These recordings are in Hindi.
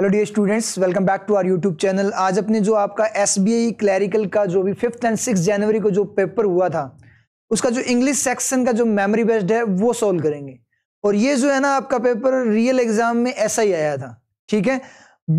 Hello dear students welcome back to our YouTube channel आज अपने जो आपका एस क्लैरिकल का जो भी फिफ्थ एंड सिक्स जनवरी को जो पेपर हुआ था उसका जो इंग्लिश सेक्शन का जो मेमोरी बेस्ड है वो सॉल्व करेंगे और ये जो है ना आपका पेपर रियल एग्जाम में ऐसा ही आया था ठीक है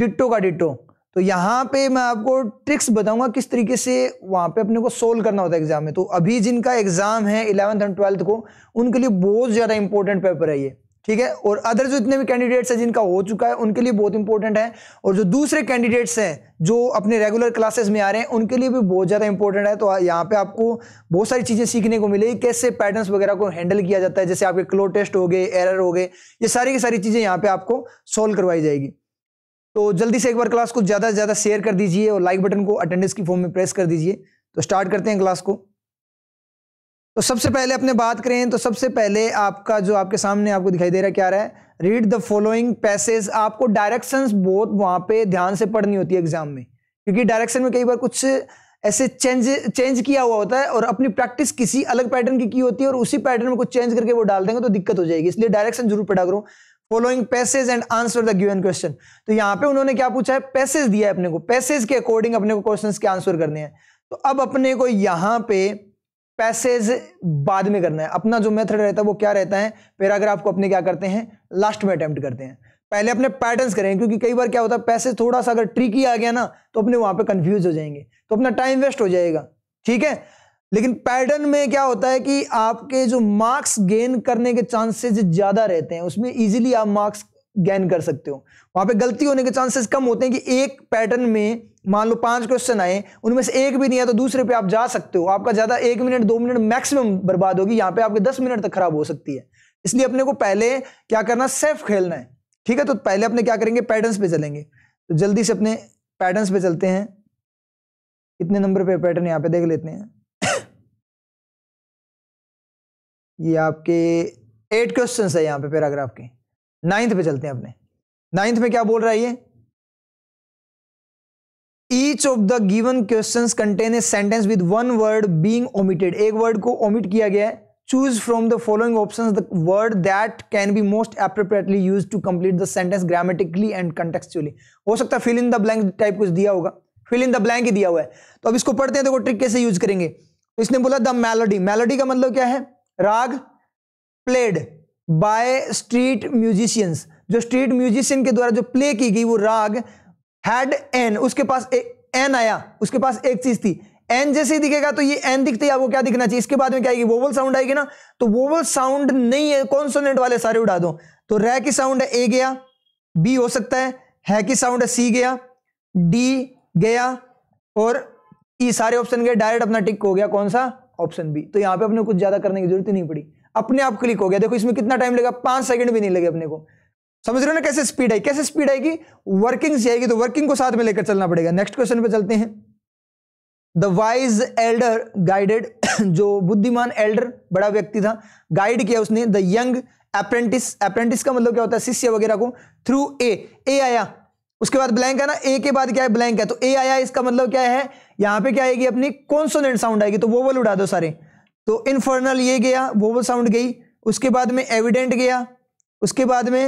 डिट्टो का डिट्टो तो यहाँ पे मैं आपको ट्रिक्स बताऊंगा किस तरीके से वहाँ पे अपने को सोल्व करना होता है एग्जाम में तो अभी जिनका एग्जाम है इलेवंथ एंड ट्वेल्थ को उनके लिए बहुत ज़्यादा इंपॉर्टेंट पेपर है ये ठीक है और अदर जो इतने भी कैंडिडेट्स हैं जिनका हो चुका है उनके लिए बहुत इंपॉर्टेंट है और जो दूसरे कैंडिडेट्स हैं जो अपने रेगुलर क्लासेस में आ रहे हैं उनके लिए भी बहुत ज़्यादा इंपॉर्टेंट है तो यहाँ पे आपको बहुत सारी चीज़ें सीखने को मिलेगी कैसे पैटर्न्स वगैरह को हैंडल किया जाता है जैसे आपके क्लो टेस्ट हो गए एरर हो गए ये सारी की सारी चीज़ें यहाँ पर आपको सोल्व करवाई जाएगी तो जल्दी से एक बार क्लास को ज़्यादा से ज़्यादा शेयर कर दीजिए और लाइक बटन को अटेंडेंस की फॉर्म में प्रेस कर दीजिए तो स्टार्ट करते हैं क्लास को तो सबसे पहले अपने बात करें तो सबसे पहले आपका जो आपके सामने आपको दिखाई दे रहा है क्या रहा है रीड द फॉलोइंग पैसेज आपको डायरेक्शंस बहुत वहां पे ध्यान से पढ़नी होती है एग्जाम में क्योंकि डायरेक्शन में कई बार कुछ ऐसे चेंज चेंज किया हुआ होता है और अपनी प्रैक्टिस किसी अलग पैटर्न की की होती है और उसी पैटर्न में कुछ चेंज करके वो डाल देंगे तो दिक्कत हो जाएगी इसलिए डायरेक्शन जरूर पढ़ा करो following passage and answer the given question तो यहाँ पे उन्होंने क्या पूछा है पैसेज दिया है अपने को पैसेज के अकॉर्डिंग अपने को क्वेश्चन के आंसर करने हैं तो अब अपने को यहाँ पे पैसेज बाद में करना है अपना जो मेथड रहता है वो क्या रहता है पैराग्राफ को अपने क्या करते हैं लास्ट में अटैम्प्ट करते हैं पहले अपने पैटर्न्स करें क्योंकि कई बार क्या होता है पैसेज थोड़ा सा अगर ट्रिकी आ गया ना तो अपने वहां पे कंफ्यूज हो जाएंगे तो अपना टाइम वेस्ट हो जाएगा ठीक है लेकिन पैटर्न में क्या होता है कि आपके जो मार्क्स गेन करने के चांसेस ज्यादा रहते हैं उसमें इजीली आप मार्क्स गेन कर सकते हो वहां पर गलती होने के चांसेस कम होते हैं कि एक पैटर्न में मान लो पांच क्वेश्चन आए उनमें से एक भी नहीं है तो दूसरे पे आप जा सकते हो आपका ज़्यादा एक मिनट दो मिनट मैक्सिमम बर्बाद होगी यहाँ पे आपके दस मिनट तक खराब हो सकती है इसलिए अपने को पहले क्या करना सेफ खेलना है ठीक है तो पहले अपने क्या करेंगे पैटर्न पे चलेंगे तो जल्दी से अपने पैटर्न पे चलते हैं कितने नंबर पे पैटर्न यहाँ पे देख लेते हैं ये आपके एट क्वेश्चन है यहाँ पे पैराग्राफ के नाइन्थ पे चलते हैं अपने नाइन्थ में क्या बोल रहा है ये each of the given question contain a sentence with one word being omitted एक वर्ड को ओमिट किया गया है choose from the following option the word that can be most appropriately use to complete the sentence grammatically and contextually हो सकता है fill in the blank type कुछ दिया होगा फिल इन द ब्लैंक ही दिया हुआ है तो अब इसको पढ़ते हैं देखो तो ट्रिक कैसे यूज करेंगे इसने बोला द मेलोडी मेलोडी का मतलब क्या है raga played by street musicians जो स्ट्रीट म्यूजिशियन के द्वारा जो प्ले की गई वो राग हैड एन उसके पास एन आया उसके पास एक चीज थी एन जैसे ही दिखेगा तो ये एन दिखते ही आपको क्या दिखना चाहिए इसके बाद में क्या आएगी वोवल साउंड आएगी ना तो वोवल साउंड नहीं है कॉन्सोनेंट वाले सारे उड़ा दो तो रे की साउंड है ए गया बी हो सकता है है की साउंड है सी गया डी गया और ई e सारे ऑप्शन गए डायरेक्ट अपना टिक हो गया कौन सा ऑप्शन बी तो यहां पे अपने कुछ ज्यादा करने की जरूरत ही नहीं पड़ी अपने आप क्लिक हो गया देखो इसमें कितना टाइम लगा पांच सेकंड भी नहीं लगे अपने को समझ रहे हो ना कैसे स्पीड आई कैसे स्पीड आएगी वर्किंग से आएगी तो वर्किंग को साथ में लेकर चलना पड़ेगा नेक्स्ट क्वेश्चन पे चलते हैं द वाइज एल्डर गाइडेड जो बुद्धिमान एल्डर बड़ा व्यक्ति था गाइड किया उसने द यंग अप्रेंटिस अप्रेंटिस का मतलब क्या होता है शिष्य वगैरह को थ्रू ए ए आया उसके बाद ब्लैंक है ना ए के बाद क्या है ब्लैंक है तो ए आया इसका मतलब क्या है यहां पे क्या आएगी अपनी कॉन्सोनेंट साउंड आएगी तो वोवल उड़ा दो सारे तो इनफर्नल ये गया वोवल साउंड गई उसके बाद में एविडेंट गया उसके बाद में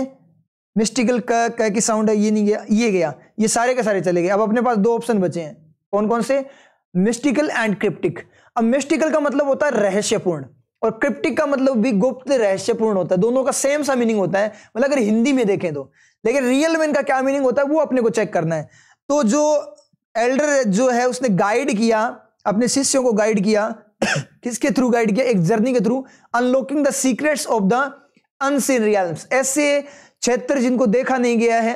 मिस्टिकल क क की साउंड है ये नहीं गया ये गया ये सारे के सारे चले गए अब अपने पास दो ऑप्शन बचे हैं कौन कौन से मिस्टिकल एंड क्रिप्टिक अब मिस्टिकल का मतलब होता है रहस्यपूर्ण और क्रिप्टिक का मतलब भी गुप्त रहस्यपूर्ण होता है दोनों का सेम सा मीनिंग होता है मतलब अगर हिंदी में देखें तो लेकिन रियल में इनका क्या मीनिंग होता है वो अपने को चेक करना है तो जो एल्डर जो है उसने गाइड किया अपने शिष्यों को गाइड किया किसके थ्रू गाइड किया एक जर्नी के through unlocking the secrets of the unseen realms ऐसे क्षेत्र जिनको देखा नहीं गया है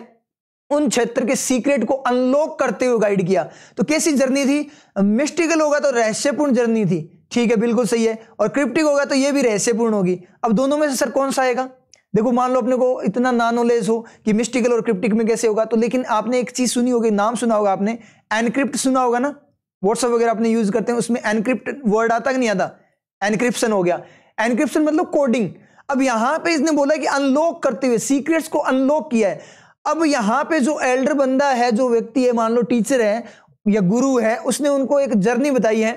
उन क्षेत्र के सीक्रेट को अनलॉक करते हुए गाइड किया तो कैसी जर्नी थी मिस्टिकल होगा तो रहस्यपूर्ण जर्नी थी ठीक है बिल्कुल सही है और क्रिप्टिक होगा तो यह भी रहस्यपूर्ण होगी अब दोनों में से सर कौन सा आएगा देखो मान लो अपने को इतना ना नॉलेज हो कि मिस्टिकल और क्रिप्टिक में कैसे होगा तो लेकिन आपने एक चीज सुनी होगी नाम सुना होगा आपने एनक्रिप्ट सुना होगा ना व्हाट्सअप वगैरह आपने यूज करते हैं उसमें एनक्रिप्ट वर्ड आता कि नहीं आता एनक्रिप्शन हो गया एनक्रिप्शन मतलब कोडिंग अब यहां पे इसने बोला कि अनलॉक करते हुए सीक्रेट्स को अनलॉक किया है अब यहां पे जो एल्डर बंदा है जो व्यक्ति है मान लो टीचर है या गुरु है उसने उनको एक जर्नी बताई है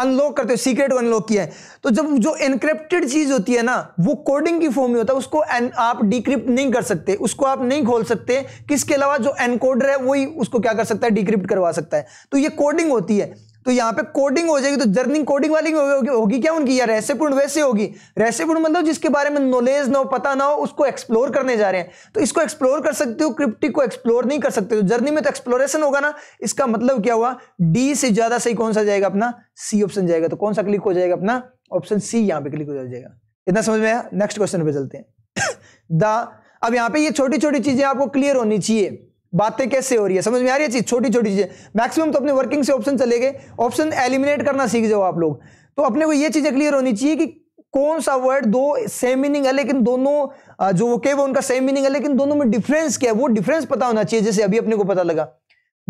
अनलॉक करते हुए सीक्रेट को अनलॉक किया है तो जब जो एनक्रिप्टेड चीज होती है ना वो कोडिंग की फॉर्म में होता है उसको आप डिक्रिप्ट नहीं कर सकते उसको आप नहीं खोल सकते किसके अलावा जो एनकोडर है वही उसको क्या कर सकता है डिक्रिप्ट करवा सकता है तो ये कोडिंग होती है तो यहाँ पे कोडिंग हो जाएगी तो जर्निंग कोडिंग वाली होगी, हो क्या उनकी या रहस्यपूर्ण वैसे होगी रेसिपूर्ण मतलब जिसके बारे में नॉलेज ना हो पता ना हो उसको एक्सप्लोर करने जा रहे हैं तो इसको एक्सप्लोर कर सकते हो क्रिप्टिक को एक्सप्लोर नहीं कर सकते हो जर्नी में तो एक्सप्लोरेशन होगा ना इसका मतलब क्या हुआ डी से ज्यादा सही कौन सा जाएगा अपना सी ऑप्शन जाएगा तो कौन सा क्लिक हो जाएगा अपना ऑप्शन सी यहाँ पे क्लिक हो जाएगा इतना समझ में आया नेक्स्ट क्वेश्चन पे चलते हैं द अब यहाँ पे ये छोटी छोटी चीजें आपको क्लियर होनी चाहिए बातें कैसे हो रही है समझ में आ रही है चीज छोटी छोटी चीजें मैक्सिमम तो अपने वर्किंग से ऑप्शन चले गए ऑप्शन एलिमिनेट करना सीख जाओ आप लोग तो अपने को ये चीजें क्लियर होनी चाहिए कि कौन सा वर्ड दो सेम मीनिंग है लेकिन दोनों जो वो के वो उनका सेम मीनिंग है लेकिन दोनों में डिफरेंस क्या है वो डिफरेंस पता होना चाहिए जैसे अभी अपने को पता लगा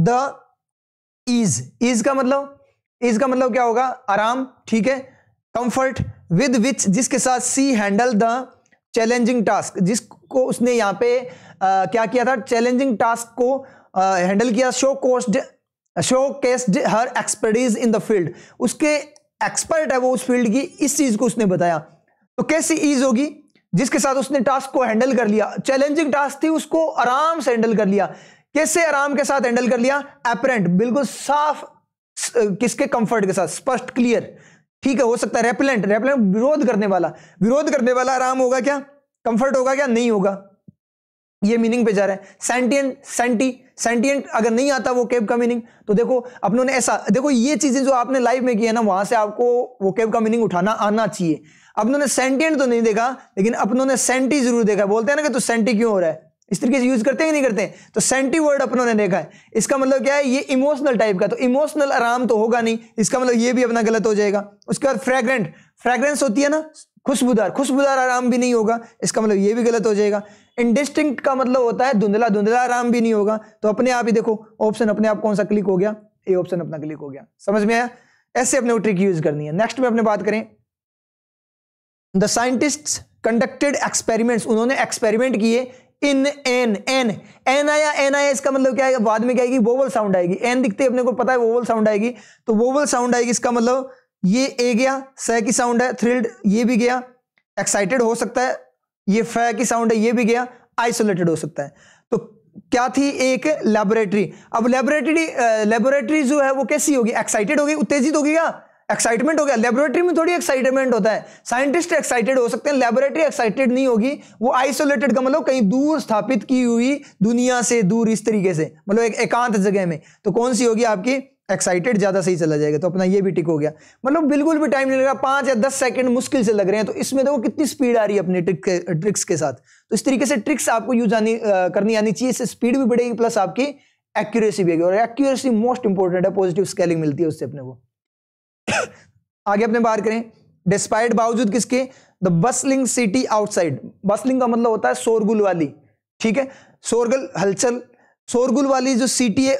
द इज इज का मतलब इज का मतलब क्या होगा आराम ठीक है कंफर्ट विद विच जिसके साथ she handle the challenging task जिसको उसने यहाँ पे आ, क्या किया था चैलेंजिंग टास्क को हैंडल किया showcased showcased her expertise in the field उसके एक्सपर्ट है वो उस फील्ड की इस चीज को उसने बताया तो कैसी ईज होगी जिसके साथ उसने टास्क को हैंडल कर लिया चैलेंजिंग टास्क थी उसको आराम से हैंडल कर लिया कैसे आराम के साथ हैंडल कर लिया एपरेंट बिल्कुल साफ किसके कंफर्ट के साथ स्पष्ट क्लियर ठीक है हो सकता है रेपलेंट रेपलेंट विरोध करने वाला विरोध करने वाला आराम होगा क्या कंफर्ट होगा क्या नहीं होगा ये मीनिंग पे जा रहा है सेंटियंट सेंटी सेंटियंट अगर नहीं आता वो केब का मीनिंग तो देखो अपनों ने ऐसा देखो ये चीजें जो आपने लाइव में की है ना वहां से आपको वो केब का मीनिंग उठाना आना चाहिए अपनों ने सेंटियंट तो नहीं देखा लेकिन अपनों ने सेंटी जरूर देखा बोलते हैं ना कि तो सेंटी क्यों हो रहा है इस तरीके से यूज करते हैं कि नहीं करते हैं? तो सेंटी वर्ड अपनों ने देखा है इसका मतलब क्या है ये इमोशनल टाइप का तो इमोशनल आराम तो होगा नहीं इसका मतलब ये भी अपना गलत हो जाएगा उसके बाद फ्रेग्रेंट फ्रेग्रेंस होती है ना खुशबुदार खुशबुदार आराम भी नहीं होगा इसका मतलब ये भी गलत हो जाएगा इंडिस्टिंग का मतलब होता है धुंधला धुंधला आराम भी नहीं होगा तो अपने आप ही देखो ऑप्शन अपने आप कौन सा क्लिक हो गया ये ऑप्शन अपना क्लिक हो गया समझ में आया ऐसे अपने ट्रिक यूज करनी है नेक्स्ट में अपने बात करें द साइंटिस्ट कंडक्टेड एक्सपेरिमेंट्स उन्होंने एक्सपेरिमेंट किए इन एन एन एन आया एन आया इसका मतलब क्या है बाद में क्या आएगी वोवल साउंड आएगी एन दिखते अपने को पता है वोवल साउंड आएगी तो वोवल साउंड आएगी इसका मतलब ये ए गया स की साउंड है थ्रिल्ड ये भी गया एक्साइटेड हो सकता है ये फ की साउंड है ये भी गया आइसोलेटेड हो सकता है तो क्या थी एक लेबोरेटरी अब लेबोरेटरी लेबोरेटरी जो है वो कैसी होगी एक्साइटेड होगी उत्तेजित होगी क्या एक्साइटमेंट हो गया लेबोरेटरी में थोड़ी एक्साइटमेंट होता है साइंटिस्ट एक्साइटेड हो सकते हैं लेबोरेटरी एक्साइटेड नहीं होगी वो आइसोलेटेड का मतलब कहीं दूर स्थापित की हुई दुनिया से दूर इस तरीके से मतलब एक एकांत जगह में तो कौन सी होगी आपकी एक्साइटेड ज़्यादा सही चला जाएगा तो अपना ये भी टिक हो गया मतलब बिल्कुल भी टाइम नहीं लगा पांच या दस सेकंड मुश्किल से लग रहे हैं तो इसमें देखो कितनी स्पीड आ रही है अपने ट्रिक के ट्रिक्स के साथ तो इस तरीके से ट्रिक्स आपको यूज आनी करनी आनी चाहिए इससे स्पीड भी बढ़ेगी प्लस आपकी एक्यूरेसी भी और एक्यूरेसी मोस्ट इंपॉर्टेंट है पॉजिटिव स्केलिंग मिलती है उससे अपने को आगे अपने बात करें डिस्पाइट बावजूद किसके the bustling city outside bustling का मतलब होता है शोरगुल वाली ठीक है शोरगल हलचल शोरगुल वाली जो सिटी है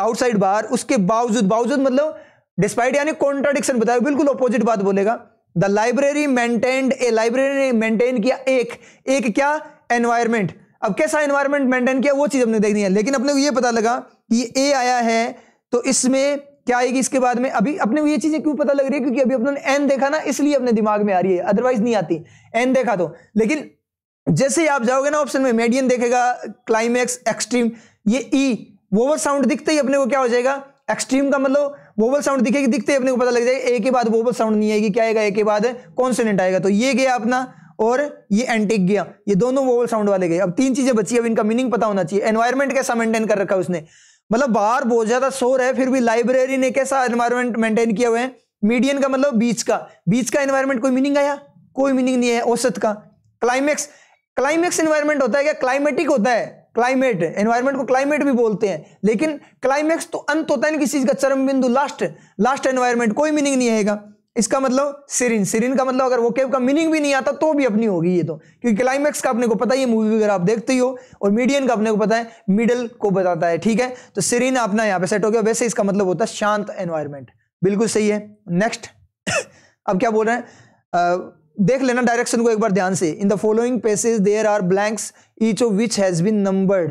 आउटसाइड बाहर उसके बावजूद बावजूद मतलब डिस्पाइट यानी कॉन्ट्राडिक्शन बताया बिल्कुल अपोजिट बात बोलेगा the library maintained a library ने मेंटेन किया एक एक क्या एनवायरमेंट अब कैसा एनवायरमेंट मेंटेन किया वो चीज हमने देखनी है लेकिन अपने को ये पता लगा कि ए आया है तो इसमें क्या आएगी इसके बाद में अभी अपने ये चीजें क्यों पता लग रही है क्योंकि अभी अपने एन देखा ना इसलिए अपने दिमाग में आ रही है अदरवाइज नहीं आती एन देखा तो लेकिन जैसे ही आप जाओगे ना ऑप्शन में मेडियन देखेगा क्लाइमैक्स एक्सट्रीम ये ई वोवल साउंड दिखते ही अपने को क्या हो जाएगा एक्सट्रीम का मतलब वोवल साउंड दिखेगी दिखते ही अपने को पता लग जाएगा ए के बाद वोवल साउंड नहीं आएगी क्या आएगा ए के बाद कॉन्सोनेंट आएगा तो ये गया अपना और ये एंटिक गया ये दोनों वोवल साउंड वाले गए अब तीन चीजें बची अब इनका मीनिंग पता होना चाहिए एनवायरमेंट कैसा मेंटेन कर रखा है उसने मतलब बाहर बहुत ज्यादा शोर है फिर भी लाइब्रेरी ने कैसा एनवायरमेंट मेंटेन किया हुआ है मीडियन का मतलब बीच का बीच का एनवायरमेंट कोई मीनिंग आया कोई मीनिंग नहीं है औसत का क्लाइमेक्स क्लाइमेक्स एनवायरमेंट होता है क्या क्लाइमेटिक होता है क्लाइमेट एनवायरमेंट को क्लाइमेट भी बोलते हैं लेकिन क्लाइमेक्स तो अंत होता है ना किसी चीज का चरम बिंदु लास्ट लास्ट एनवायरमेंट कोई मीनिंग नहीं आएगा इसका मतलब सिरिन सिरिन का मतलब अगर वो कैब का मीनिंग भी नहीं आता तो भी अपनी होगी ये तो क्योंकि क्लाइमैक्स का अपने को पता ही मूवी वगैरह आप देखते ही हो और मीडियन का अपने को पता है मिडल को बताता है ठीक है तो सिरिन अपना यहाँ पे सेट हो गया वैसे इसका मतलब होता है शांत एनवायरमेंट बिल्कुल सही है नेक्स्ट अब क्या बोल रहे हैं देख लेना डायरेक्शन को एक बार ध्यान से in the following passage there are blanks each of which has been numbered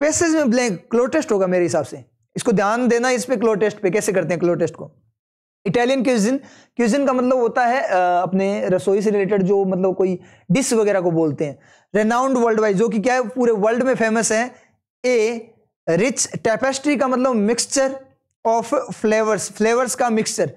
passage में ब्लैंक क्लोटेस्ट होगा मेरे हिसाब से इसको ध्यान देना इस पे क्लोटेस्ट पे कैसे करते हैं क्लोटेस्ट को इटालियन क्यूजिन क्यूजिन का मतलब होता है अपने रसोई से रिलेटेड जो मतलब कोई डिश वगैरह को बोलते हैं रेनाउंड वर्ल्ड वाइज जो कि क्या है पूरे वर्ल्ड में फेमस है ए रिच टेपेस्ट्री का मतलब मिक्सचर ऑफ फ्लेवर्स फ्लेवर्स का मिक्सचर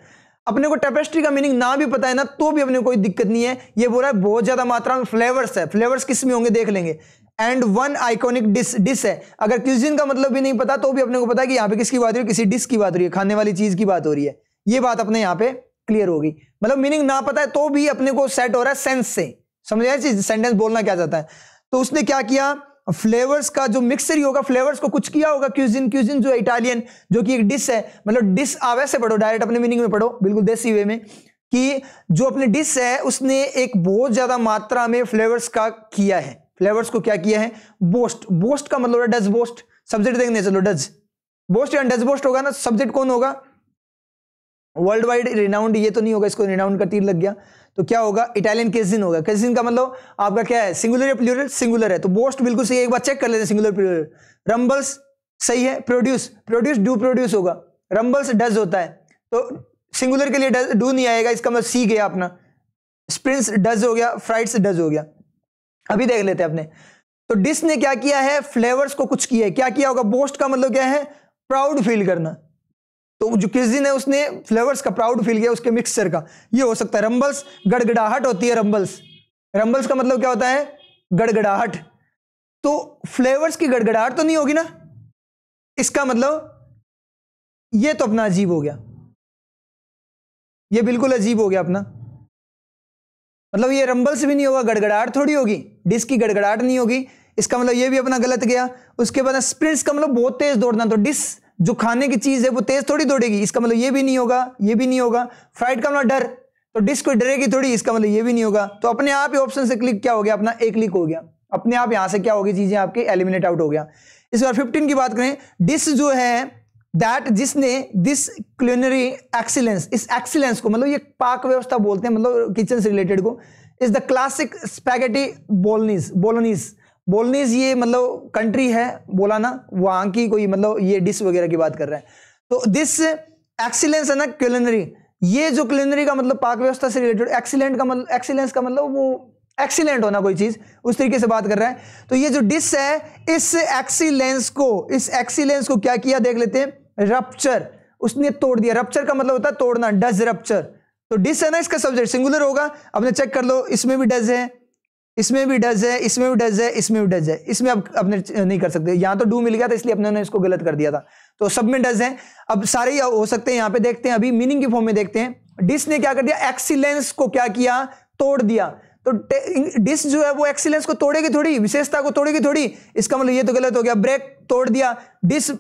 अपने को टेपेस्ट्री का मीनिंग ना भी पता है ना तो भी अपने कोई दिक्कत नहीं है ये बोला है बहुत ज्यादा मात्रा में फ्लेवर्स है फ्लेवर्स किस में होंगे देख लेंगे and one iconic dish dish है अगर क्यूजिन का मतलब भी नहीं पता तो भी अपने को पता है कि यहाँ पे किसकी बात हो रही है किसी डिश की बात हो रही है खाने वाली चीज की बात हो रही है ये बात अपने यहां पे क्लियर होगी मतलब मीनिंग ना पता है तो भी अपने को सेट हो रहा है सेंस से समझ चीज सेंटेंस बोलना क्या चाहता है तो उसने क्या किया फ्लेवर्स का जो मिक्सर ही होगा फ्लेवर्स को कुछ किया होगा क्यूजिन क्यूजिन जो इटालियन जो कि एक डिश है मतलब डिश आवे से पढ़ो डायरेक्ट अपने मीनिंग में पढ़ो बिल्कुल देसी वे में कि जो अपने डिश है उसने एक बहुत ज्यादा मात्रा में फ्लेवर्स का किया है फ्लेवर्स को क्या किया है बोस्ट बोस्ट का मतलब डज बोस्ट सब्जेक्ट देखने चलो डज बोस्ट या डज बोस्ट होगा ना सब्जेक्ट कौन होगा वर्ल्ड वाइड रिनाउंड ये तो नहीं होगा इसको रिनाउंड का तीर लग गया तो क्या होगा इटालियन केसिन होगा केसिन का मतलब आपका क्या है सिंगुलर या प्लूरल सिंगुलर है तो बोस्ट बिल्कुल सही है एक बार चेक कर लेते हैं सिंगुलर प्लूरल रंबल्स सही है प्रोड्यूस प्रोड्यूस डू प्रोड्यूस होगा रंबल्स डज होता है तो सिंगुलर के लिए डू नहीं आएगा इसका मतलब सी गया अपना स्प्रिंस डज हो गया फ्राइड्स डज हो गया अभी देख लेते हैं अपने तो डिस ने क्या किया है फ्लेवर्स को कुछ किया है क्या किया होगा बोस्ट का मतलब क्या है प्राउड फील करना तो जो किस दिन है उसने फ्लेवर्स का प्राउड फील किया उसके मिक्सचर का ये हो सकता है रंबल्स गड़गड़ाहट होती है रंबल्स रंबल्स का मतलब क्या होता है गड़गड़ाहट तो फ्लेवर्स की गड़गड़ाहट तो नहीं होगी ना इसका मतलब ये तो अपना अजीब हो गया ये बिल्कुल अजीब हो गया अपना मतलब ये रंबल्स भी नहीं होगा गड़गड़ाहट थोड़ी होगी डिस्क की गड़गड़ाहट नहीं होगी इसका मतलब ये भी अपना गलत गया उसके बाद स्प्रिंट्स का मतलब बहुत तेज दौड़ना तो डिस जो खाने की चीज है वो तेज थोड़ी दौड़ेगी इसका मतलब ये भी नहीं होगा ये भी नहीं होगा फ्लाइट का मतलब डर तो डिस्क कोई डरेगी थोड़ी इसका मतलब ये भी नहीं होगा तो अपने आप ही ऑप्शन से क्लिक क्या हो गया अपना एक क्लिक हो गया अपने आप यहां से क्या होगी चीजें आपके एलिमिनेट आउट हो गया इस बार फिफ्टीन की बात करें डिस जो है दैट जिसने दिस क्लिनरी एक्सीलेंस इस एक्सीलेंस को मतलब ये पाक व्यवस्था बोलते हैं मतलब किचन से रिलेटेड को is the classic spaghetti bolognese bolognese bolognese ये मतलब कंट्री है बोलाना वहां की कोई मतलब ये डिश वगैरह की बात कर रहे हैं तो दिस एक्सीलेंस है ना क्यूलिनरी ये जो क्यूलिनरी का मतलब पाक व्यवस्था से रिलेटेड एक्सीलेंट का मतलब एक्सीलेंस का मतलब वो एक्सीलेंट होना कोई चीज़ उस तरीके से बात कर रहा है तो ये जो डिश है इस एक्सीलेंस को इस एक्सीलेंस को क्या किया देख लेते हैं रप्चर उसने तोड़ दिया रप्चर का मतलब होता है तोड़ना डज रप्चर तो डिस है ना इसका सब्जेक्ट सिंगुलर होगा अपने चेक कर लो इसमें भी डज है इसमें भी डज है इसमें भी डज है इसमें भी डज है इसमें अब अपने नहीं कर सकते यहाँ तो डू मिल गया था इसलिए अपने ने इसको गलत कर दिया था तो सब में डज है अब सारे हो सकते हैं यहाँ पे देखते हैं अभी मीनिंग के फॉर्म में देखते हैं डिस ने क्या कर दिया एक्सीलेंस को क्या किया तोड़ दिया तो डिस जो है वो एक्सीलेंस को तोड़ेगी थोड़ी विशेषता को तोड़ेगी थोड़ी इसका मतलब ये तो गलत हो गया ब्रेक तोड़ दिया डिस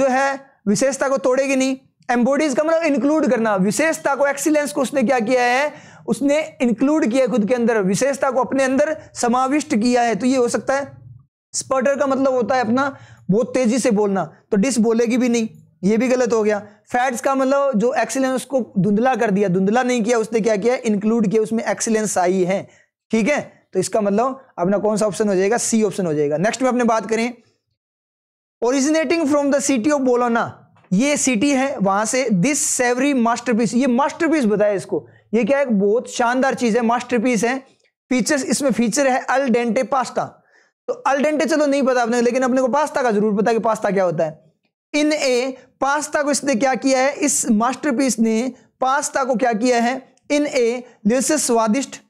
जो है विशेषता को तोड़ेगी नहीं एम्बोडीज का मतलब इंक्लूड करना विशेषता को एक्सीलेंस को उसने क्या किया है उसने इंक्लूड किया खुद के अंदर विशेषता को अपने अंदर समाविष्ट किया है तो ये हो सकता है स्पर्टर का मतलब होता है अपना बहुत तेजी से बोलना तो डिस बोलेगी भी नहीं ये भी गलत हो गया फैट्स का मतलब जो एक्सीलेंस उसको धुंधला कर दिया धुंधला नहीं किया उसने क्या किया इंक्लूड किया उसमें एक्सीलेंस आई है ठीक है तो इसका मतलब अपना कौन सा ऑप्शन हो जाएगा सी ऑप्शन हो जाएगा नेक्स्ट में अपने बात करें originating from the city of Bologna ये सिटी है वहां से दिस सेवरी मास्टरपीस ये मास्टरपीस बताया इसको ये क्या एक बहुत शानदार चीज है मास्टरपीस है फीचर्स इसमें फीचर है अल डेंटे पास्ता तो अल डेंटे चलो नहीं पता आपने लेकिन अपने को पास्ता का जरूर पता है कि पास्ता क्या होता है इन ए पास्ता को इसने क्या किया है इस मास्टरपीस ने पास्ता को क्या किया है इन ए स्वादिष्ट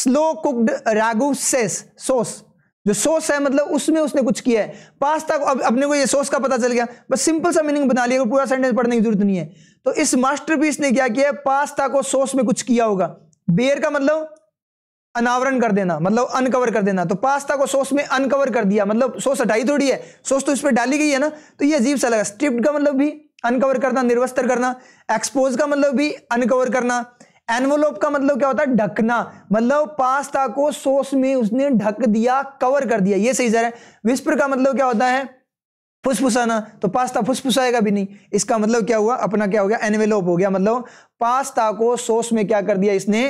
slow cooked ragu sauce sauce जो सोस है मतलब उसमें उसने कुछ किया है पास तक अब अपने को ये सोस का पता चल गया बस सिंपल सा मीनिंग बना लिया पूरा सेंटेंस पढ़ने की जरूरत नहीं है तो इस मास्टरपीस ने क्या किया पास्ता को सोस में कुछ किया होगा बेयर का मतलब अनावरण कर देना मतलब अनकवर कर देना तो पास्ता को सोस में अनकवर कर दिया मतलब सोस हटाई थोड़ी है सोस तो इस पर डाली गई है ना तो ये अजीब सा लगा स्ट्रिप्ट का मतलब भी अनकवर करना निर्वस्त्र करना एक्सपोज का मतलब भी अनकवर करना एनवलोप का मतलब क्या होता है ढकना मतलब पास्ता को सोस में उसने ढक दिया कवर कर दिया ये सही जा रहा है विस्पर का मतलब क्या होता है फुसफुसाना तो पास्ता फुसफुसाएगा भी नहीं इसका मतलब क्या हुआ अपना क्या हो गया एनवेलोप हो गया मतलब पास्ता को सोस में क्या कर दिया इसने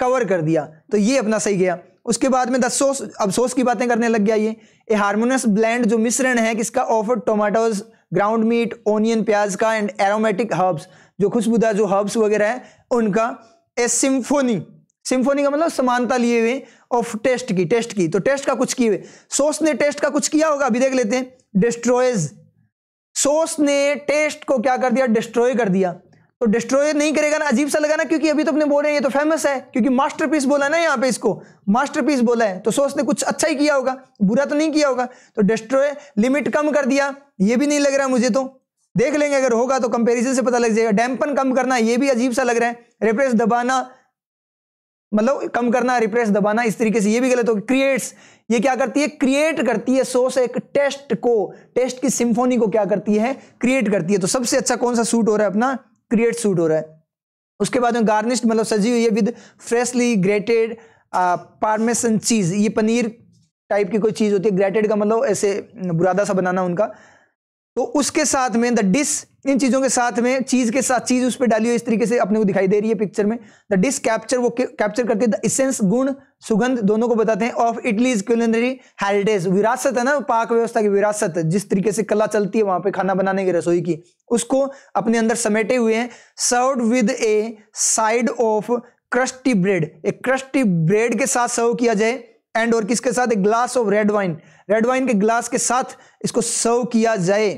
कवर कर दिया तो ये अपना सही गया उसके बाद में दस सोस अब सोस की बातें करने लग गया ये ए हार्मोनियस ब्लैंड जो मिश्रण है किसका offer tomatoes ground meat onion प्याज का एंड एरोमेटिक हर्ब्स जो खुशबूदार जो हर्ब्स वगैरह है उनका ए सिंफोनी सिंफोनी का मतलब समानता लिए हुए ऑफ टेस्ट की टेस्ट की तो टेस्ट का कुछ किए सोस ने टेस्ट का कुछ किया होगा अभी देख लेते हैं डिस्ट्रॉयज सोस ने टेस्ट को क्या कर दिया डिस्ट्रॉय कर दिया तो डिस्ट्रॉय नहीं करेगा ना अजीब सा लगा ना क्योंकि अभी तो अपने बोल रहे हैं ये तो फेमस है क्योंकि मास्टरपीस बोला है ना यहाँ पे इसको मास्टरपीस बोला है तो सोच ने कुछ अच्छा ही किया होगा बुरा तो नहीं किया होगा तो डिस्ट्रॉय लिमिट कम कर दिया ये भी नहीं लग रहा मुझे तो देख लेंगे अगर होगा तो कंपेरिजन से पता लग जाएगा डैम्पन कम करना ये भी अजीब सा लग रहा है रिप्रेस दबाना मतलब कम करना रिप्रेस दबाना इस तरीके से ये भी गलत हो क्रिएट्स ये क्या करती है क्रिएट करती है सोर्स एक टेस्ट को टेस्ट की सिम्फोनी को क्या करती है क्रिएट करती है तो सबसे अच्छा कौन सा सूट हो रहा है अपना क्रिएट सूट हो रहा है उसके बाद में गार्निश्ड मतलब सजी हुई है विद फ्रेशली ग्रेटेड पार्मेसन चीज ये पनीर टाइप की कोई चीज होती है ग्रेटेड का मतलब ऐसे बुरादा सा बनाना उनका तो उसके साथ में द डिश इन चीज़ों के साथ में चीज़ के साथ चीज़ उस पर डाली हुई इस तरीके से अपने को दिखाई दे रही है पिक्चर में द डिस कैप्चर वो कैप्चर करके द इसेंस गुण सुगंध दोनों को बताते हैं ऑफ इटलीज क्यूलिनरी हेरिटेज विरासत है ना पाक व्यवस्था की विरासत जिस तरीके से कला चलती है वहां पे खाना बनाने की रसोई की उसको अपने अंदर समेटे हुए हैं serve with a side of crusty bread एक क्रस्टी ब्रेड के साथ सर्व किया जाए एंड और किसके साथ एक glass of red wine red wine के ग्लास के साथ इसको सर्व किया जाए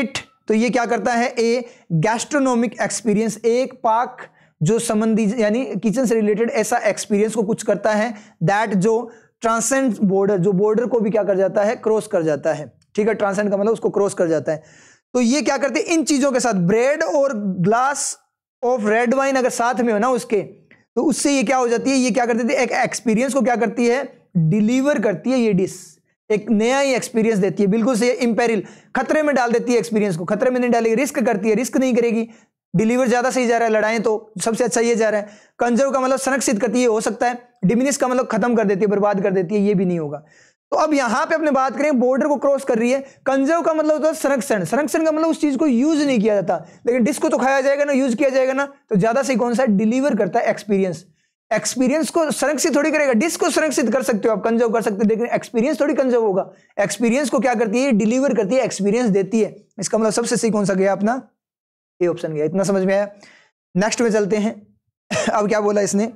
इट तो ये क्या करता है ए गैस्ट्रोनॉमिक एक्सपीरियंस एक पाक जो संबंधी यानी किचन से रिलेटेड ऐसा एक्सपीरियंस को कुछ करता है दैट जो ट्रांसेंड बॉर्डर जो बॉर्डर को भी क्या कर जाता है क्रॉस कर जाता है ठीक है ट्रांसेंड का मतलब उसको क्रॉस कर जाता है तो ये क्या करते हैं इन चीजों के साथ ब्रेड और ग्लास ऑफ रेड वाइन अगर साथ में हो ना उसके तो उससे ये क्या हो जाती है ये क्या करती थी एक एक्सपीरियंस को क्या करती है डिलीवर करती है ये डिश एक नया ही एक्सपीरियंस देती है बिल्कुल से इंपेरियल खतरे में डाल देती है एक्सपीरियंस को खतरे में नहीं डालेगी रिस्क करती है रिस्क नहीं करेगी डिलीवर ज़्यादा सही जा रहा है लड़ाएं तो सबसे अच्छा ये जा रहा है कंजर्व का मतलब संरक्षित करती है हो सकता है डिमिनिस का मतलब खत्म कर देती है बर्बाद कर देती है ये भी नहीं होगा तो अब यहां पे अपने बात करें बॉर्डर को क्रॉस कर रही है कंजर्व का मतलब होता तो है संरक्षण संरक्षण का मतलब उस चीज को यूज नहीं किया जाता लेकिन डिस्क को तो खाया जाएगा ना यूज किया जाएगा ना तो ज्यादा से कौन सा डिलीवर करता है एक्सपीरियंस एक्सपीरियंस को संरक्षित थोड़ी करेगा डिस्क को संरक्षित कर सकते हो आप कंजर्व कर सकते हो लेकिन एक्सपीरियंस थोड़ी कंजर्व होगा एक्सपीरियंस को क्या करती है डिलीवर करती है एक्सपीरियंस देती है इसका मतलब सबसे सही कौन सा गया अपना ए ऑप्शन गया इतना समझ में आया नेक्स्ट में चलते हैं अब क्या बोला इसने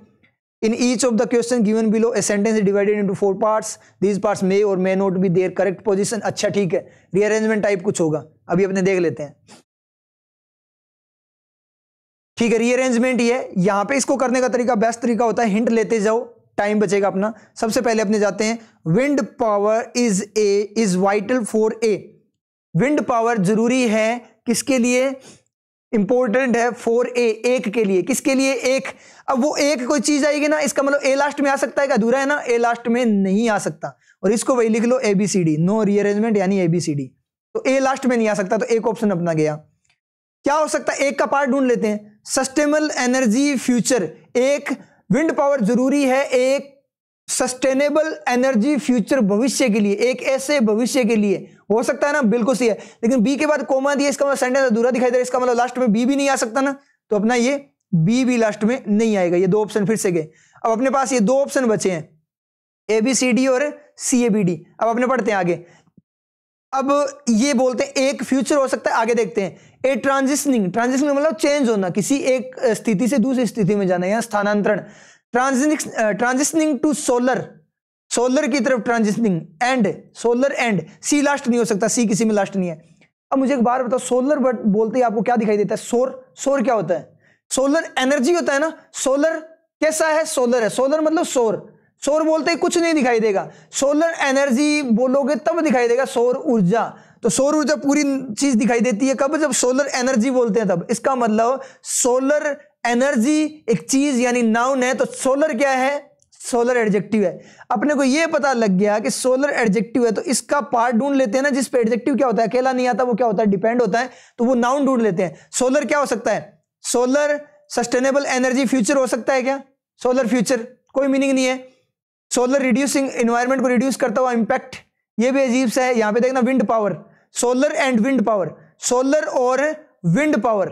in each of the question given below a sentence divided into four parts these parts may और may not be their correct position अच्छा ठीक है रीअरेंजमेंट टाइप कुछ होगा अभी अपने देख लेते हैं ठीक है रीअरेंजमेंट ये यहां पे इसको करने का तरीका बेस्ट तरीका होता है हिंट लेते जाओ टाइम बचेगा अपना सबसे पहले अपने जाते हैं wind power is a is vital for a wind power जरूरी है किसके लिए इंपॉर्टेंट है फोर ए एक के लिए किसके लिए एक अब वो एक कोई चीज आएगी ना इसका मतलब ए लास्ट में आ सकता है अधूरा है ना ए लास्ट में नहीं आ सकता और इसको वही लिख लो एबीसीडी नो रीअरेंजमेंट यानी एबीसीडी तो ए लास्ट में नहीं आ सकता तो एक ऑप्शन अपना गया क्या हो सकता है एक का पार्ट ढूंढ लेते हैं सस्टेनेबल एनर्जी फ्यूचर एक विंड पावर जरूरी है एक सस्टेनेबल एनर्जी फ्यूचर भविष्य के लिए एक ऐसे भविष्य के लिए हो सकता है ना बिल्कुल सही है लेकिन बी के बाद कोमा दिया इसका मतलब सेंटेंस अधूरा दिखाई दे रहा है इसका मतलब लास्ट में बी भी नहीं आ सकता ना तो अपना ये बी भी लास्ट में नहीं आएगा ये दो ऑप्शन फिर से गए अब अपने पास ये दो ऑप्शन बचे हैं ए बी सी डी और सी ए बी डी अब अपने पढ़ते हैं आगे अब ये बोलते हैं एक फ्यूचर हो सकता है आगे देखते हैं ए ट्रांजिशनिंग ट्रांजिशनिंग मतलब चेंज होना किसी एक स्थिति से दूसरी स्थिति में जाना या स्थानांतरण transitioning transitioning to solar solar की तरफ transitioning and solar and C last नहीं हो सकता सी किसी में लास्ट नहीं है अब मुझे एक बार बताओ सोलर बट बोलते ही आपको क्या दिखाई देता है सोर सोर क्या होता है सोलर एनर्जी होता है ना सोलर कैसा है सोलर है सोलर मतलब सोर सौर बोलते ही कुछ नहीं दिखाई देगा सोलर एनर्जी बोलोगे तब दिखाई देगा सौर ऊर्जा तो सौर ऊर्जा पूरी चीज दिखाई देती है कब जब सोलर एनर्जी बोलते हैं तब इसका मतलब सोलर एनर्जी एक चीज यानी नाउन है तो सोलर क्या है सोलर एडजेक्टिव है अपने को यह पता लग गया कि सोलर एडजेक्टिव है तो इसका पार्ट ढूंढ लेते हैं ना जिस पे एडजेक्टिव क्या होता है अकेला नहीं आता वो क्या होता है डिपेंड होता है तो वो नाउन ढूंढ लेते हैं सोलर क्या हो सकता है सोलर सस्टेनेबल एनर्जी फ्यूचर हो सकता है क्या सोलर फ्यूचर कोई मीनिंग नहीं है सोलर रिड्यूसिंग एनवायरमेंट को रिड्यूस करता हुआ इम्पैक्ट ये भी अजीब सा है यहां पे देखना wind power solar and wind power solar और विंड पावर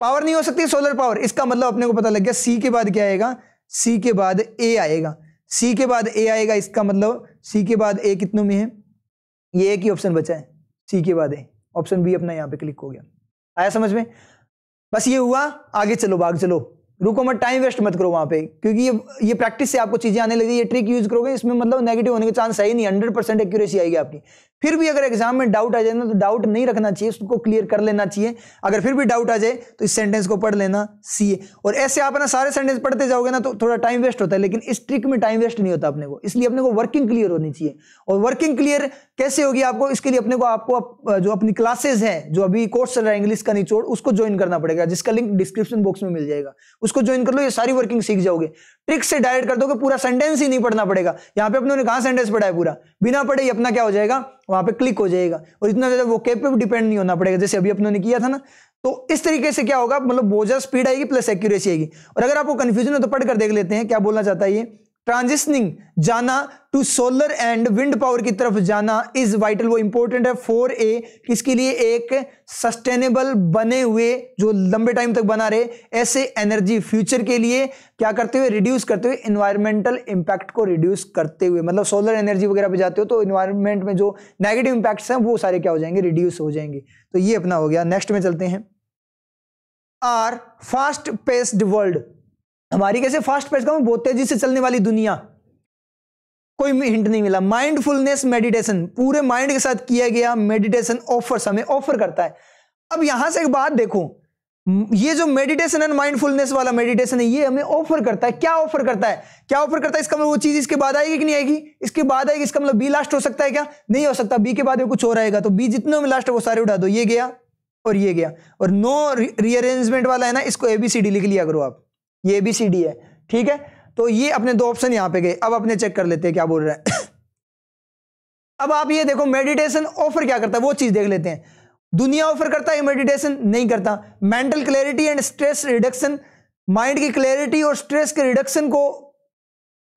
पावर नहीं हो सकती सोलर पावर इसका मतलब अपने को पता लग गया सी के बाद क्या आएगा सी के बाद ए आएगा सी के बाद ए आएगा इसका मतलब सी के बाद ए कितनों में है ये एक ही ऑप्शन बचा है सी के बाद ए ऑप्शन बी अपना यहां पर क्लिक हो गया आया समझ में बस ये हुआ आगे चलो भाग चलो रुको मत टाइम वेस्ट मत करो वहां पे क्योंकि ये ये प्रैक्टिस से आपको चीज़ें आने लगी ये ट्रिक यूज़ करोगे इसमें मतलब नेगेटिव होने के चांस है ही नहीं हंड्रेड परसेंट एक्यूरेसी आएगी आपकी फिर भी अगर एग्जाम में डाउट आ जाए ना तो डाउट नहीं रखना चाहिए उसको क्लियर कर लेना चाहिए अगर फिर भी डाउट आ जाए तो इस सेंटेंस को पढ़ लेना सीए और ऐसे आप ना सारे सेंटेंस पढ़ते जाओगे ना तो थोड़ा टाइम वेस्ट होता है लेकिन इस ट्रिक में टाइम वेस्ट नहीं होता अपने को इसलिए अपने को वर्किंग क्लियर होनी चाहिए और वर्किंग क्लियर कैसे होगी आपको इसके लिए अपने को आपको जो अपनी क्लासेज है जो अभी कोर्स चल रहा है इंग्लिश का निचोड़ उसको ज्वाइन करना पड़ेगा जिसका लिंक डिस्क्रिप्शन बॉक्स में मिल जाएगा उसको ज्वाइन कर लो ये सारी वर्किंग सीख जाओगे ट्रिक से डायरेक्ट कर कि पूरा सेंटेंस ही नहीं पढ़ना पड़ेगा यहाँ पे अपने कहा सेंटेंस पढ़ा है पूरा बिना पढ़े ही अपना क्या हो जाएगा वहां पे क्लिक हो जाएगा और इतना ज्यादा वो कैप पे डिपेंड नहीं होना पड़ेगा जैसे अभी अपनों ने किया था ना तो इस तरीके से क्या होगा मतलब बोझा स्पीड आएगी प्लस एक्यूरेसी आएगी और अगर आपको कंफ्यूजन हो तो पढ़ कर देख लेते हैं क्या बोलना चाहता है ये ट्रांजिशनिंग जाना to solar and wind power की तरफ जाना इज वाइटल वो इंपॉर्टेंट है फोर ए इसके लिए एक सस्टेनेबल बने हुए जो लंबे टाइम तक बना रहे ऐसे एनर्जी फ्यूचर के लिए क्या करते हुए रिड्यूस करते हुए इन्वायरमेंटल इंपैक्ट को रिड्यूस करते हुए मतलब सोलर एनर्जी वगैरह पे जाते हो तो इन्वायरमेंट में जो नेगेटिव इंपैक्ट्स हैं वो सारे क्या हो जाएंगे रिड्यूस हो जाएंगे तो ये अपना हो गया नेक्स्ट में चलते हैं आर फास्ट पेस्ड वर्ल्ड हमारी कैसे फास्ट पेस का बहुत तेजी से चलने वाली दुनिया कोई हिंट नहीं मिला माइंडफुलनेस मेडिटेशन पूरे माइंड के साथ किया गया मेडिटेशन ऑफर हमें ऑफर करता है अब यहां से एक बात देखो ये जो मेडिटेशन एंड माइंडफुलनेस वाला मेडिटेशन है ये हमें ऑफर करता है क्या ऑफर करता है क्या ऑफर करता है इसका मतलब वो चीज इसके बाद आएगी कि नहीं आएगी इसके बाद आएगी इसका मतलब बी लास्ट हो सकता है क्या नहीं हो सकता बी के बाद में कुछ और आएगा तो बी जितने में लास्ट है वो सारे उठा दो ये गया और ये गया और नो रीअरेंजमेंट वाला है ना इसको एबीसीडी लिख लिया करो आप ये बी सी डी है ठीक है तो ये अपने दो ऑप्शन यहां पे गए अब अपने चेक कर लेते हैं क्या बोल रहे हैं अब आप ये देखो मेडिटेशन ऑफर क्या करता है वो चीज देख लेते हैं दुनिया ऑफर करता है मेडिटेशन नहीं करता mental clarity and stress reduction mind की क्लैरिटी और स्ट्रेस के रिडक्शन को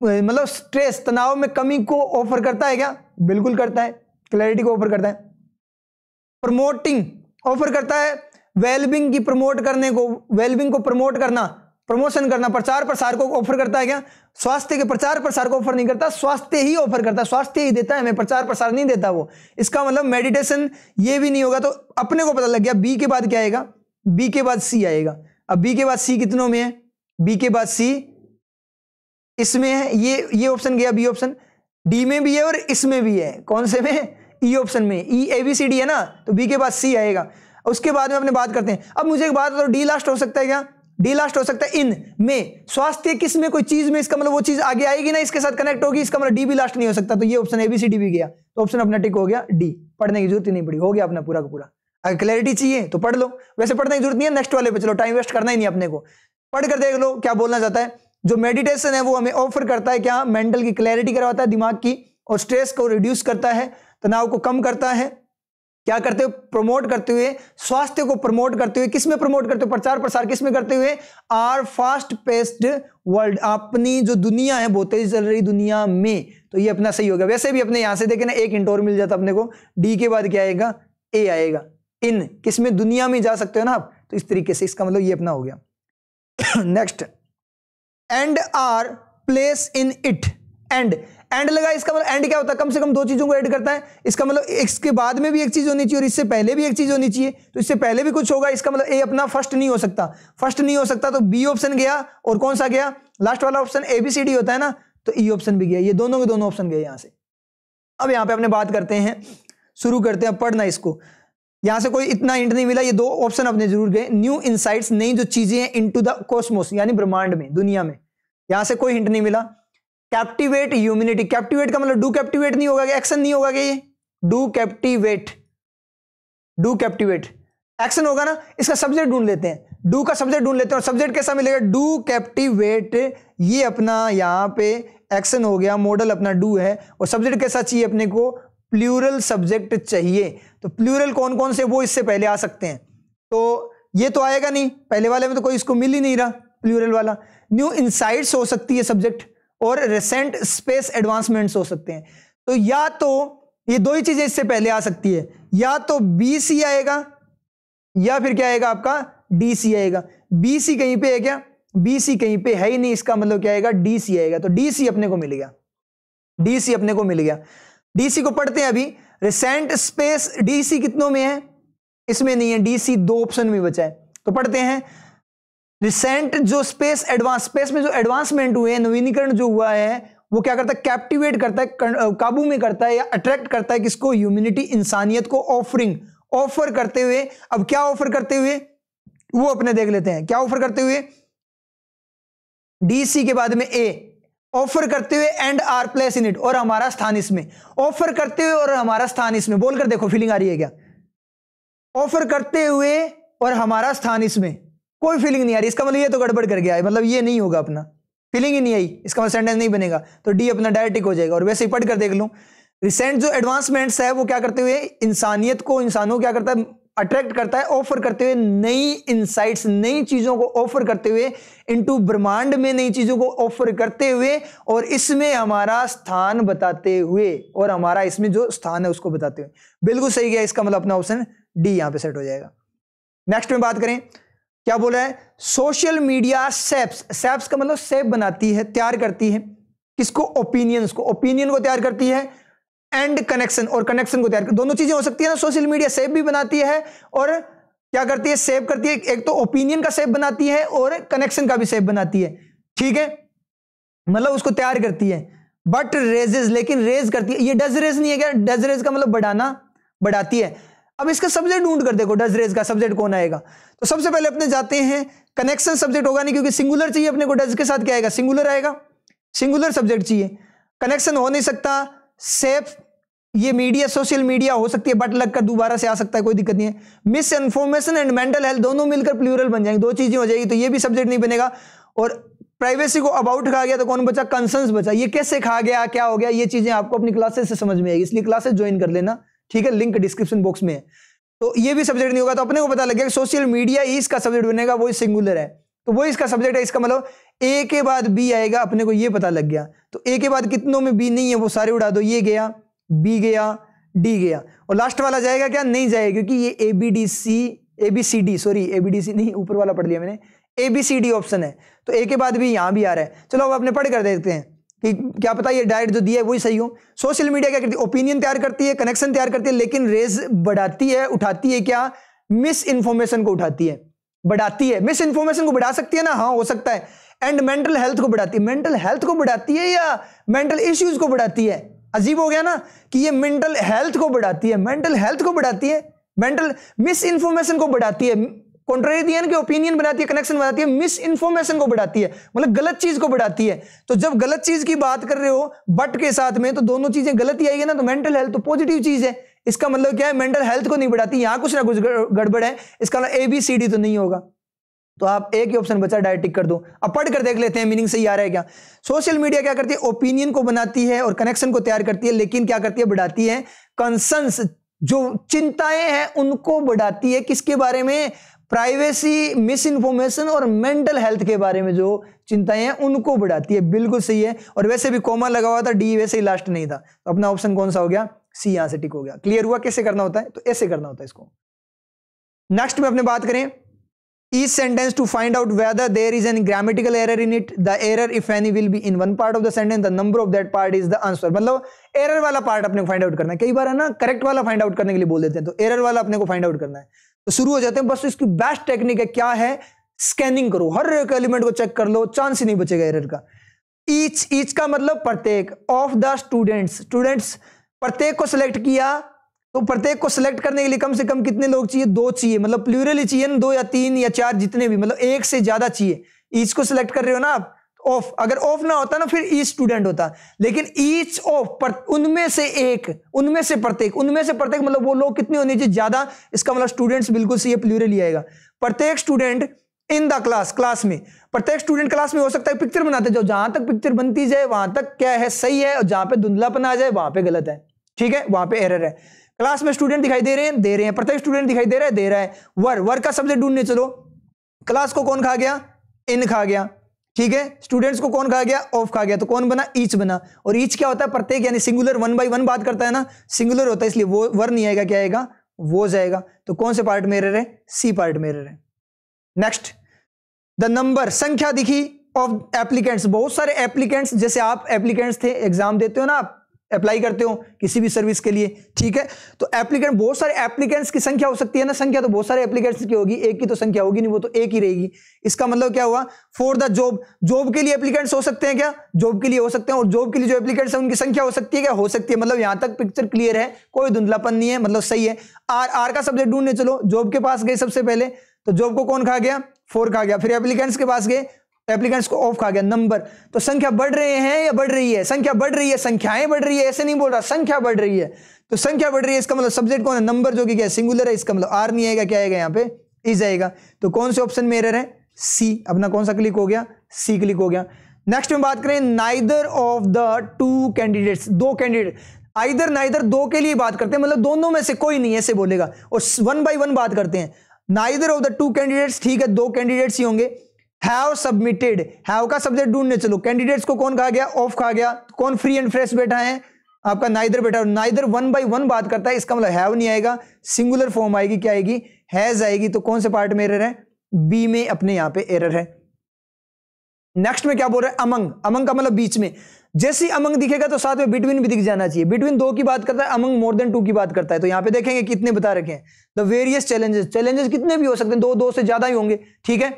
मतलब स्ट्रेस तनाव में कमी को ऑफर करता है क्या बिल्कुल करता है क्लैरिटी को ऑफर करता है प्रमोटिंग ऑफर करता है वेलबिंग की प्रमोट करने को वेलबिंग को प्रमोट करना प्रमोशन करना प्रचार प्रसार को ऑफर करता है क्या स्वास्थ्य के प्रचार प्रसार को ऑफर नहीं करता स्वास्थ्य ही ऑफर करता है स्वास्थ्य ही देता है हमें प्रचार प्रसार नहीं देता वो इसका मतलब मेडिटेशन ये भी नहीं होगा तो अपने को पता लग गया बी के बाद क्या आएगा बी के बाद सी आएगा अब बी के बाद सी कितनों में है बी के बाद सी इसमें है ये ये ऑप्शन गया बी ऑप्शन डी में भी है और इसमें भी है कौन से में ई e ऑप्शन में ई ए बी सी डी है ना तो बी के बाद सी आएगा उसके बाद में अपने बात करते हैं अब मुझे एक बात बताओ डी लास्ट हो सकता है क्या डी लास्ट हो सकता है इन में स्वास्थ्य किस में कोई चीज में इसका मतलब वो चीज आगे आएगी ना इसके साथ कनेक्ट होगी इसका मतलब डी भी लास्ट नहीं हो सकता तो ये ऑप्शन एबीसीडी भी गया तो ऑप्शन अपना टिक हो गया डी पढ़ने की जरूरत ही नहीं पड़ी हो गया अपना पूरा का पूरा अगर क्लैरिटी चाहिए तो पढ़ लो वैसे पढ़ने की जरूरत नहीं है नेक्स्ट वाले पे चलो टाइम वेस्ट करना ही नहीं अपने को पढ़ कर देख लो क्या बोलना चाहता है जो मेडिटेशन है वो हमें ऑफर करता है क्या मेंटल की क्लैरिटी करवाता है दिमाग की और स्ट्रेस को रिड्यूस करता है तनाव को कम करता है क्या करते हुए प्रमोट करते हुए स्वास्थ्य को प्रमोट करते हुए किसमें प्रमोट करते हो प्रचार प्रसार किसमें करते हुए आर फास्ट पेस्ड वर्ल्ड अपनी जो दुनिया है बहुत तेज चल रही दुनिया में तो ये अपना सही होगा वैसे भी अपने यहां से देखे ना एक इंटोर मिल जाता अपने को डी के बाद क्या आएगा ए आएगा इन किसमें दुनिया में जा सकते हो ना आप तो इस तरीके से इसका मतलब ये अपना हो गया next and are place in it and and लगा इसका मतलब एंड क्या होता है कम से कम दो चीज़ों को ऐड करता है इसका मतलब इसके बाद में भी एक चीज़ होनी चाहिए और इससे पहले भी एक चीज़ होनी चाहिए तो इससे पहले भी कुछ होगा इसका मतलब ए अपना फर्स्ट नहीं हो सकता फर्स्ट नहीं हो सकता तो बी ऑप्शन गया और कौन सा गया लास्ट वाला option A B C D होता है ना तो ई e ऑप्शन भी गया ये दोनों के दोनों ऑप्शन गए यहाँ से अब यहाँ पे अपने बात करते हैं शुरू करते हैं पढ़ना इसको यहां से कोई इतना इंट नहीं मिला ये दो ऑप्शन अपने जरूर गए न्यू इनसाइट्स नई जो चीजें हैं इनटू द कॉस्मोस यानी ब्रह्मांड में दुनिया में यहां से कोई हिंट नहीं मिला कैप्टिवेट ह्यूमिनिटी कैप्टिवेट का मतलब डू कैप्टिवेट नहीं होगा एक्शन नहीं होगा क्या ये do captivate do captivate action होगा ना इसका सब्जेक्ट ढूंढ लेते हैं डू का सब्जेक्ट ढूंढ लेते हैं और सब्जेक्ट कैसा मिलेगा डू कैप्टिवेट ये अपना यहाँ पे एक्शन हो गया मॉडल अपना डू है और सब्जेक्ट कैसा चाहिए अपने को प्लूरल सब्जेक्ट चाहिए तो प्लूरल कौन कौन से वो इससे पहले आ सकते हैं तो ये तो आएगा नहीं पहले वाले में तो कोई इसको मिल ही नहीं रहा प्लूरल वाला न्यू इंसाइट्स हो सकती है सब्जेक्ट और रिसेंट स्पेस एडवांसमेंट्स हो सकते हैं तो या तो ये दो ही चीजें इससे पहले आ सकती है या तो बी सी आएगा या फिर क्या आएगा आपका डी सी आएगा बी सी कहीं पे है क्या बी सी कहीं पे है ही नहीं इसका मतलब क्या आएगा डी सी आएगा तो डी सी अपने को मिल गया डी सी अपने को मिल गया डी सी को पढ़ते हैं अभी रिसेंट स्पेस डी सी कितनों में है इसमें नहीं है डी सी दो ऑप्शन में बचा है तो पढ़ते हैं रिसेंट जो स्पेस एडवांस स्पेस में जो एडवांसमेंट हुए हैं नवीनीकरण जो हुआ है वो क्या करता है कैप्टिवेट करता है काबू में करता है या अट्रैक्ट करता है किसको ह्यूमिनिटी इंसानियत को ऑफरिंग ऑफर करते हुए अब क्या ऑफर करते हुए वो अपने देख लेते हैं क्या ऑफर करते हुए डीसी के बाद में ए ऑफर करते हुए and are place in it और हमारा स्थान इसमें ऑफर करते हुए और हमारा स्थान इसमें बोलकर देखो फीलिंग आ रही है क्या ऑफर करते हुए और हमारा स्थान इसमें कोई फीलिंग नहीं आ रही इसका मतलब ये तो गड़बड़ कर गया है मतलब ये नहीं होगा अपना फीलिंग ही नहीं आई इसका मतलब सेंटेंस नहीं बनेगा तो डी अपना डायरेक्टिक हो जाएगा और वैसे ही पढ़ कर देख लो रिसेंट जो एडवांसमेंट्स है वो क्या करते हुए इंसानियत को इंसानों क्या करता है अट्रैक्ट करता है ऑफर करते हुए नई इंसाइट्स नई चीजों को ऑफर करते हुए इनटू ब्रह्मांड में नई चीजों को ऑफर करते हुए और इसमें हमारा स्थान बताते हुए और हमारा इसमें जो स्थान है उसको बताते हुए बिल्कुल सही गया इसका मतलब अपना ऑप्शन डी यहां पे सेट हो जाएगा नेक्स्ट में बात करें क्या बोला है सोशल मीडिया सेप्स सेप्स का मतलब सेप बनाती है तैयार करती है किसको ओपिनियंस को ओपिनियन को तैयार करती है एंड कनेक्शन और कनेक्शन को तैयार दोनों चीजें हो सकती है ना सोशल मीडिया सेप भी बनाती है और क्या करती है सेव करती है एक तो ओपिनियन का सेव बनाती है और कनेक्शन का भी सेव बनाती है ठीक है मतलब उसको तैयार करती है बट रेजेज लेकिन रेज करती है ये डज रेज नहीं है क्या डज रेज का मतलब बढ़ाना बढ़ाती है अब इसका सब्जेक्ट ढूंढ कर देखो डज रेज का सब्जेक्ट कौन आएगा तो सबसे पहले अपने जाते हैं कनेक्शन सब्जेक्ट होगा नहीं क्योंकि सिंगुलर चाहिए अपने को डज के साथ क्या आएगा सिंगुलर आएगा सिंगुलर सब्जेक्ट चाहिए कनेक्शन हो नहीं सकता सेफ ये मीडिया सोशल मीडिया हो सकती है बट लगकर दोबारा से आ सकता है कोई दिक्कत नहीं है misinformation and mental health दोनों मिलकर प्लूरल बन जाएंगे दो चीजें हो जाएगी तो ये भी सब्जेक्ट नहीं बनेगा और प्राइवेसी को अबाउट खा गया तो कौन बचा कंसर्न्स बचा ये कैसे खा गया क्या हो गया ये चीजें आपको अपनी क्लासेस से समझ में आएगी इसलिए क्लासेस ज्वाइन कर लेना ठीक है लिंक डिस्क्रिप्शन बॉक्स में है तो ये भी सब्जेक्ट नहीं होगा तो अपने को पता लग गया सोशल मीडिया इसका सब्जेक्ट बनेगा वो सिंगुलर है तो वो इसका सब्जेक्ट है इसका मतलब ए के बाद बी आएगा अपने को ये पता लग गया तो ए के बाद कितनों में बी नहीं है वो सारे उड़ा दो ये गया बी गया डी गया और लास्ट वाला जाएगा क्या नहीं जाएगा क्योंकि ये A B D C A B C D sorry A B D C नहीं ऊपर वाला पढ़ लिया मैंने A B C D option है तो ए के बाद भी यहां भी आ रहा है चलो अब अपने पढ़ कर देखते हैं कि क्या पता ये डाइट जो दिया है वही सही हो सोशल मीडिया क्या करती है ओपिनियन तैयार करती है कनेक्शन तैयार करती है लेकिन रेज बढ़ाती है उठाती है क्या मिस इन्फॉर्मेशन को उठाती है बढ़ाती है मिस इन्फॉर्मेशन को बढ़ा सकती है ना हाँ हो सकता है एंड मेंटल हेल्थ को बढ़ाती है मेंटल हेल्थ को बढ़ाती है या मेंटल इश्यूज को बढ़ाती है अजीब हो गया ना कि ये मेंटल हेल्थ को बढ़ाती है मेंटल हेल्थ को बढ़ाती है मेंटल मिस इन्फॉर्मेशन को बढ़ाती है कॉन्ट्रेरियन के ओपिनियन बनाती है कनेक्शन बनाती है मिस इन्फॉर्मेशन को बढ़ाती है मतलब गलत चीज को बढ़ाती है तो जब गलत चीज की बात कर रहे हो बट के साथ में तो दोनों चीजें गलत ही आएगी ना तो मेंटल हेल्थ तो पॉजिटिव चीज है इसका मतलब क्या है मेंटल हेल्थ को नहीं बढ़ाती यहां कुछ ना कुछ गड़बड़ है इसका ए बी सी डी तो नहीं होगा तो आप एक ही ऑप्शन बचा डायरेक्ट टिक कर दो अब पढ़ कर देख लेते हैं मीनिंग सही आ रहा है क्या सोशल मीडिया क्या करती है ओपिनियन को बनाती है और कनेक्शन को तैयार करती है लेकिन क्या करती है बढ़ाती है कंसंस जो चिंताएं हैं उनको बढ़ाती है किसके बारे में प्राइवेसी मिस इन्फॉर्मेशन और मेंटल हेल्थ के बारे में जो चिंताएं हैं उनको बढ़ाती है बिल्कुल सही है और वैसे भी कॉमा लगा हुआ था डी वैसे ही लास्ट नहीं था तो अपना ऑप्शन कौन सा हो गया सी यहां से टिक हो गया क्लियर हुआ कैसे करना होता है तो ऐसे करना होता है इसको नेक्स्ट में अपने बात करें each sentence to find out whether there is an grammatical error in it the error if any will be in one part of the sentence the number of that part is the answer मतलब एरर वाला पार्ट अपने फाइंड आउट करना है कई बार है ना करेक्ट वाला फाइंड आउट करने के लिए बोल देते हैं तो एरर वाला अपने को फाइंड आउट करना है तो शुरू हो जाते हैं बस इसकी बेस्ट टेक्निक है क्या है स्कैनिंग करो हर एक एलिमेंट को चेक कर लो चांस ही नहीं बचेगा एरर का ईच ईच का मतलब प्रत्येक ऑफ द स्टूडेंट्स स्टूडेंट्स प्रत्येक को सिलेक्ट किया तो प्रत्येक को सिलेक्ट करने के लिए कम से कम कितने लोग चाहिए दो चाहिए मतलब प्लूरली चाहिए ना दो या तीन या चार जितने भी मतलब एक से ज्यादा चाहिए ईच को सिलेक्ट कर रहे हो ना आप ऑफ अगर ऑफ ना होता ना फिर ई स्टूडेंट होता लेकिन ईच ऑफ उनमें से एक उनमें से प्रत्येक उनमें से प्रत्येक मतलब वो लोग कितने होने चाहिए ज्यादा इसका मतलब स्टूडेंट्स बिल्कुल से ये प्लूरल ही आएगा प्रत्येक student in the class class में प्रत्येक स्टूडेंट क्लास में हो सकता है पिक्चर बनाते जाओ जहां तक पिक्चर बनती जाए वहां तक क्या है सही है और जहां पर धुंधलापन आ जाए वहां पर गलत है ठीक है वहां पर एरर है क्लास में स्टूडेंट दिखाई दे रहे हैं दे रहे हैं प्रत्येक स्टूडेंट दिखाई दे रहा है दे रहा है वर वर का सब्जेक्ट ढूंढने चलो क्लास को कौन खा गया इन खा गया ठीक है स्टूडेंट्स को कौन कहा गया ऑफ कहा गया तो कौन बना ईच बना और ईच क्या होता है प्रत्येक यानी सिंगुलर वन बाई वन बात करता है ना सिंगुलर होता है इसलिए वो वर नहीं आएगा क्या आएगा वो जाएगा तो कौन से पार्ट मेरे रहे सी पार्ट मेरे रहे नेक्स्ट द नंबर संख्या दिखी ऑफ एप्लीकेंट्स बहुत सारे एप्लीकेंट्स जैसे आप एप्लीकेंट्स थे एग्जाम देते हो ना आप अप्लाई करते हो किसी भी सर्विस के लिए ठीक है तो एप्लीकेंट बहुत सारे एप्लीकेंट्स की संख्या हो सकती है ना संख्या तो बहुत सारे एप्लीकेंट्स की होगी एक की तो संख्या होगी नहीं वो तो एक ही रहेगी इसका मतलब क्या हुआ फॉर द जॉब जॉब के लिए एप्लीकेंट्स हो सकते हैं क्या जॉब के लिए हो सकते हैं और जॉब के लिए जो एप्लीकेंट्स है उनकी संख्या हो सकती है क्या हो सकती है मतलब यहां तक पिक्चर क्लियर है कोई धुंधलापन नहीं है मतलब सही है आर आर का सब्जेक्ट ढूंढने चलो जॉब के पास गए सबसे पहले तो जॉब को कौन खा गया फोर खा गया फिर एप्लीकेंट्स के पास गए एप्लीकेंट्स को ऑफ कहा गया नंबर तो संख्या बढ़ रहे हैं या बढ़ रही है संख्या बढ़ रही है संख्याएं बढ़ रही है ऐसे नहीं बोल रहा संख्या बढ़ रही है तो संख्या बढ़ रही है इसका मतलब सब्जेक्ट कौन है नंबर जो कि क्या सिंगुलर है इसका मतलब आर नहीं आएगा क्या आएगा यहाँ पे इज आएगा तो कौन से ऑप्शन में है सी अपना कौन सा क्लिक हो गया सी क्लिक हो गया नेक्स्ट में बात करें neither of the two candidates दो कैंडिडेट आइदर नाइदर दो के लिए बात करते हैं मतलब दोनों में से कोई नहीं ऐसे बोलेगा और वन बाई वन बात करते हैं neither of the two candidates ठीक है दो कैंडिडेट्स ही होंगे हैव सबमिटेड हैव का सब्जेक्ट ढूंढने चलो कैंडिडेट्स को कौन कहा गया ऑफ कहा गया तो कौन फ्री एंड फ्रेश बैठा है आपका नाइदर बैठा नाइदर वन बाई वन बात करता है इसका मतलब हैव नहीं आएगा सिंगुलर फॉर्म आएगी क्या आएगी हैज आएगी तो कौन से पार्ट में एरर है बी में अपने यहां पे एरर है नेक्स्ट में क्या बोल रहे है अमंग अमंग का मतलब बीच में जैसे अमंग दिखेगा तो साथ में बिटवीन भी दिख जाना चाहिए बिटवीन दो की बात करता है अमंग मोर देन टू की बात करता है तो यहां पे देखेंगे कितने बता रखे हैं द वेरियस चैलेंजेस चैलेंजेस कितने भी हो सकते हैं दो दो से ज्यादा ही होंगे ठीक है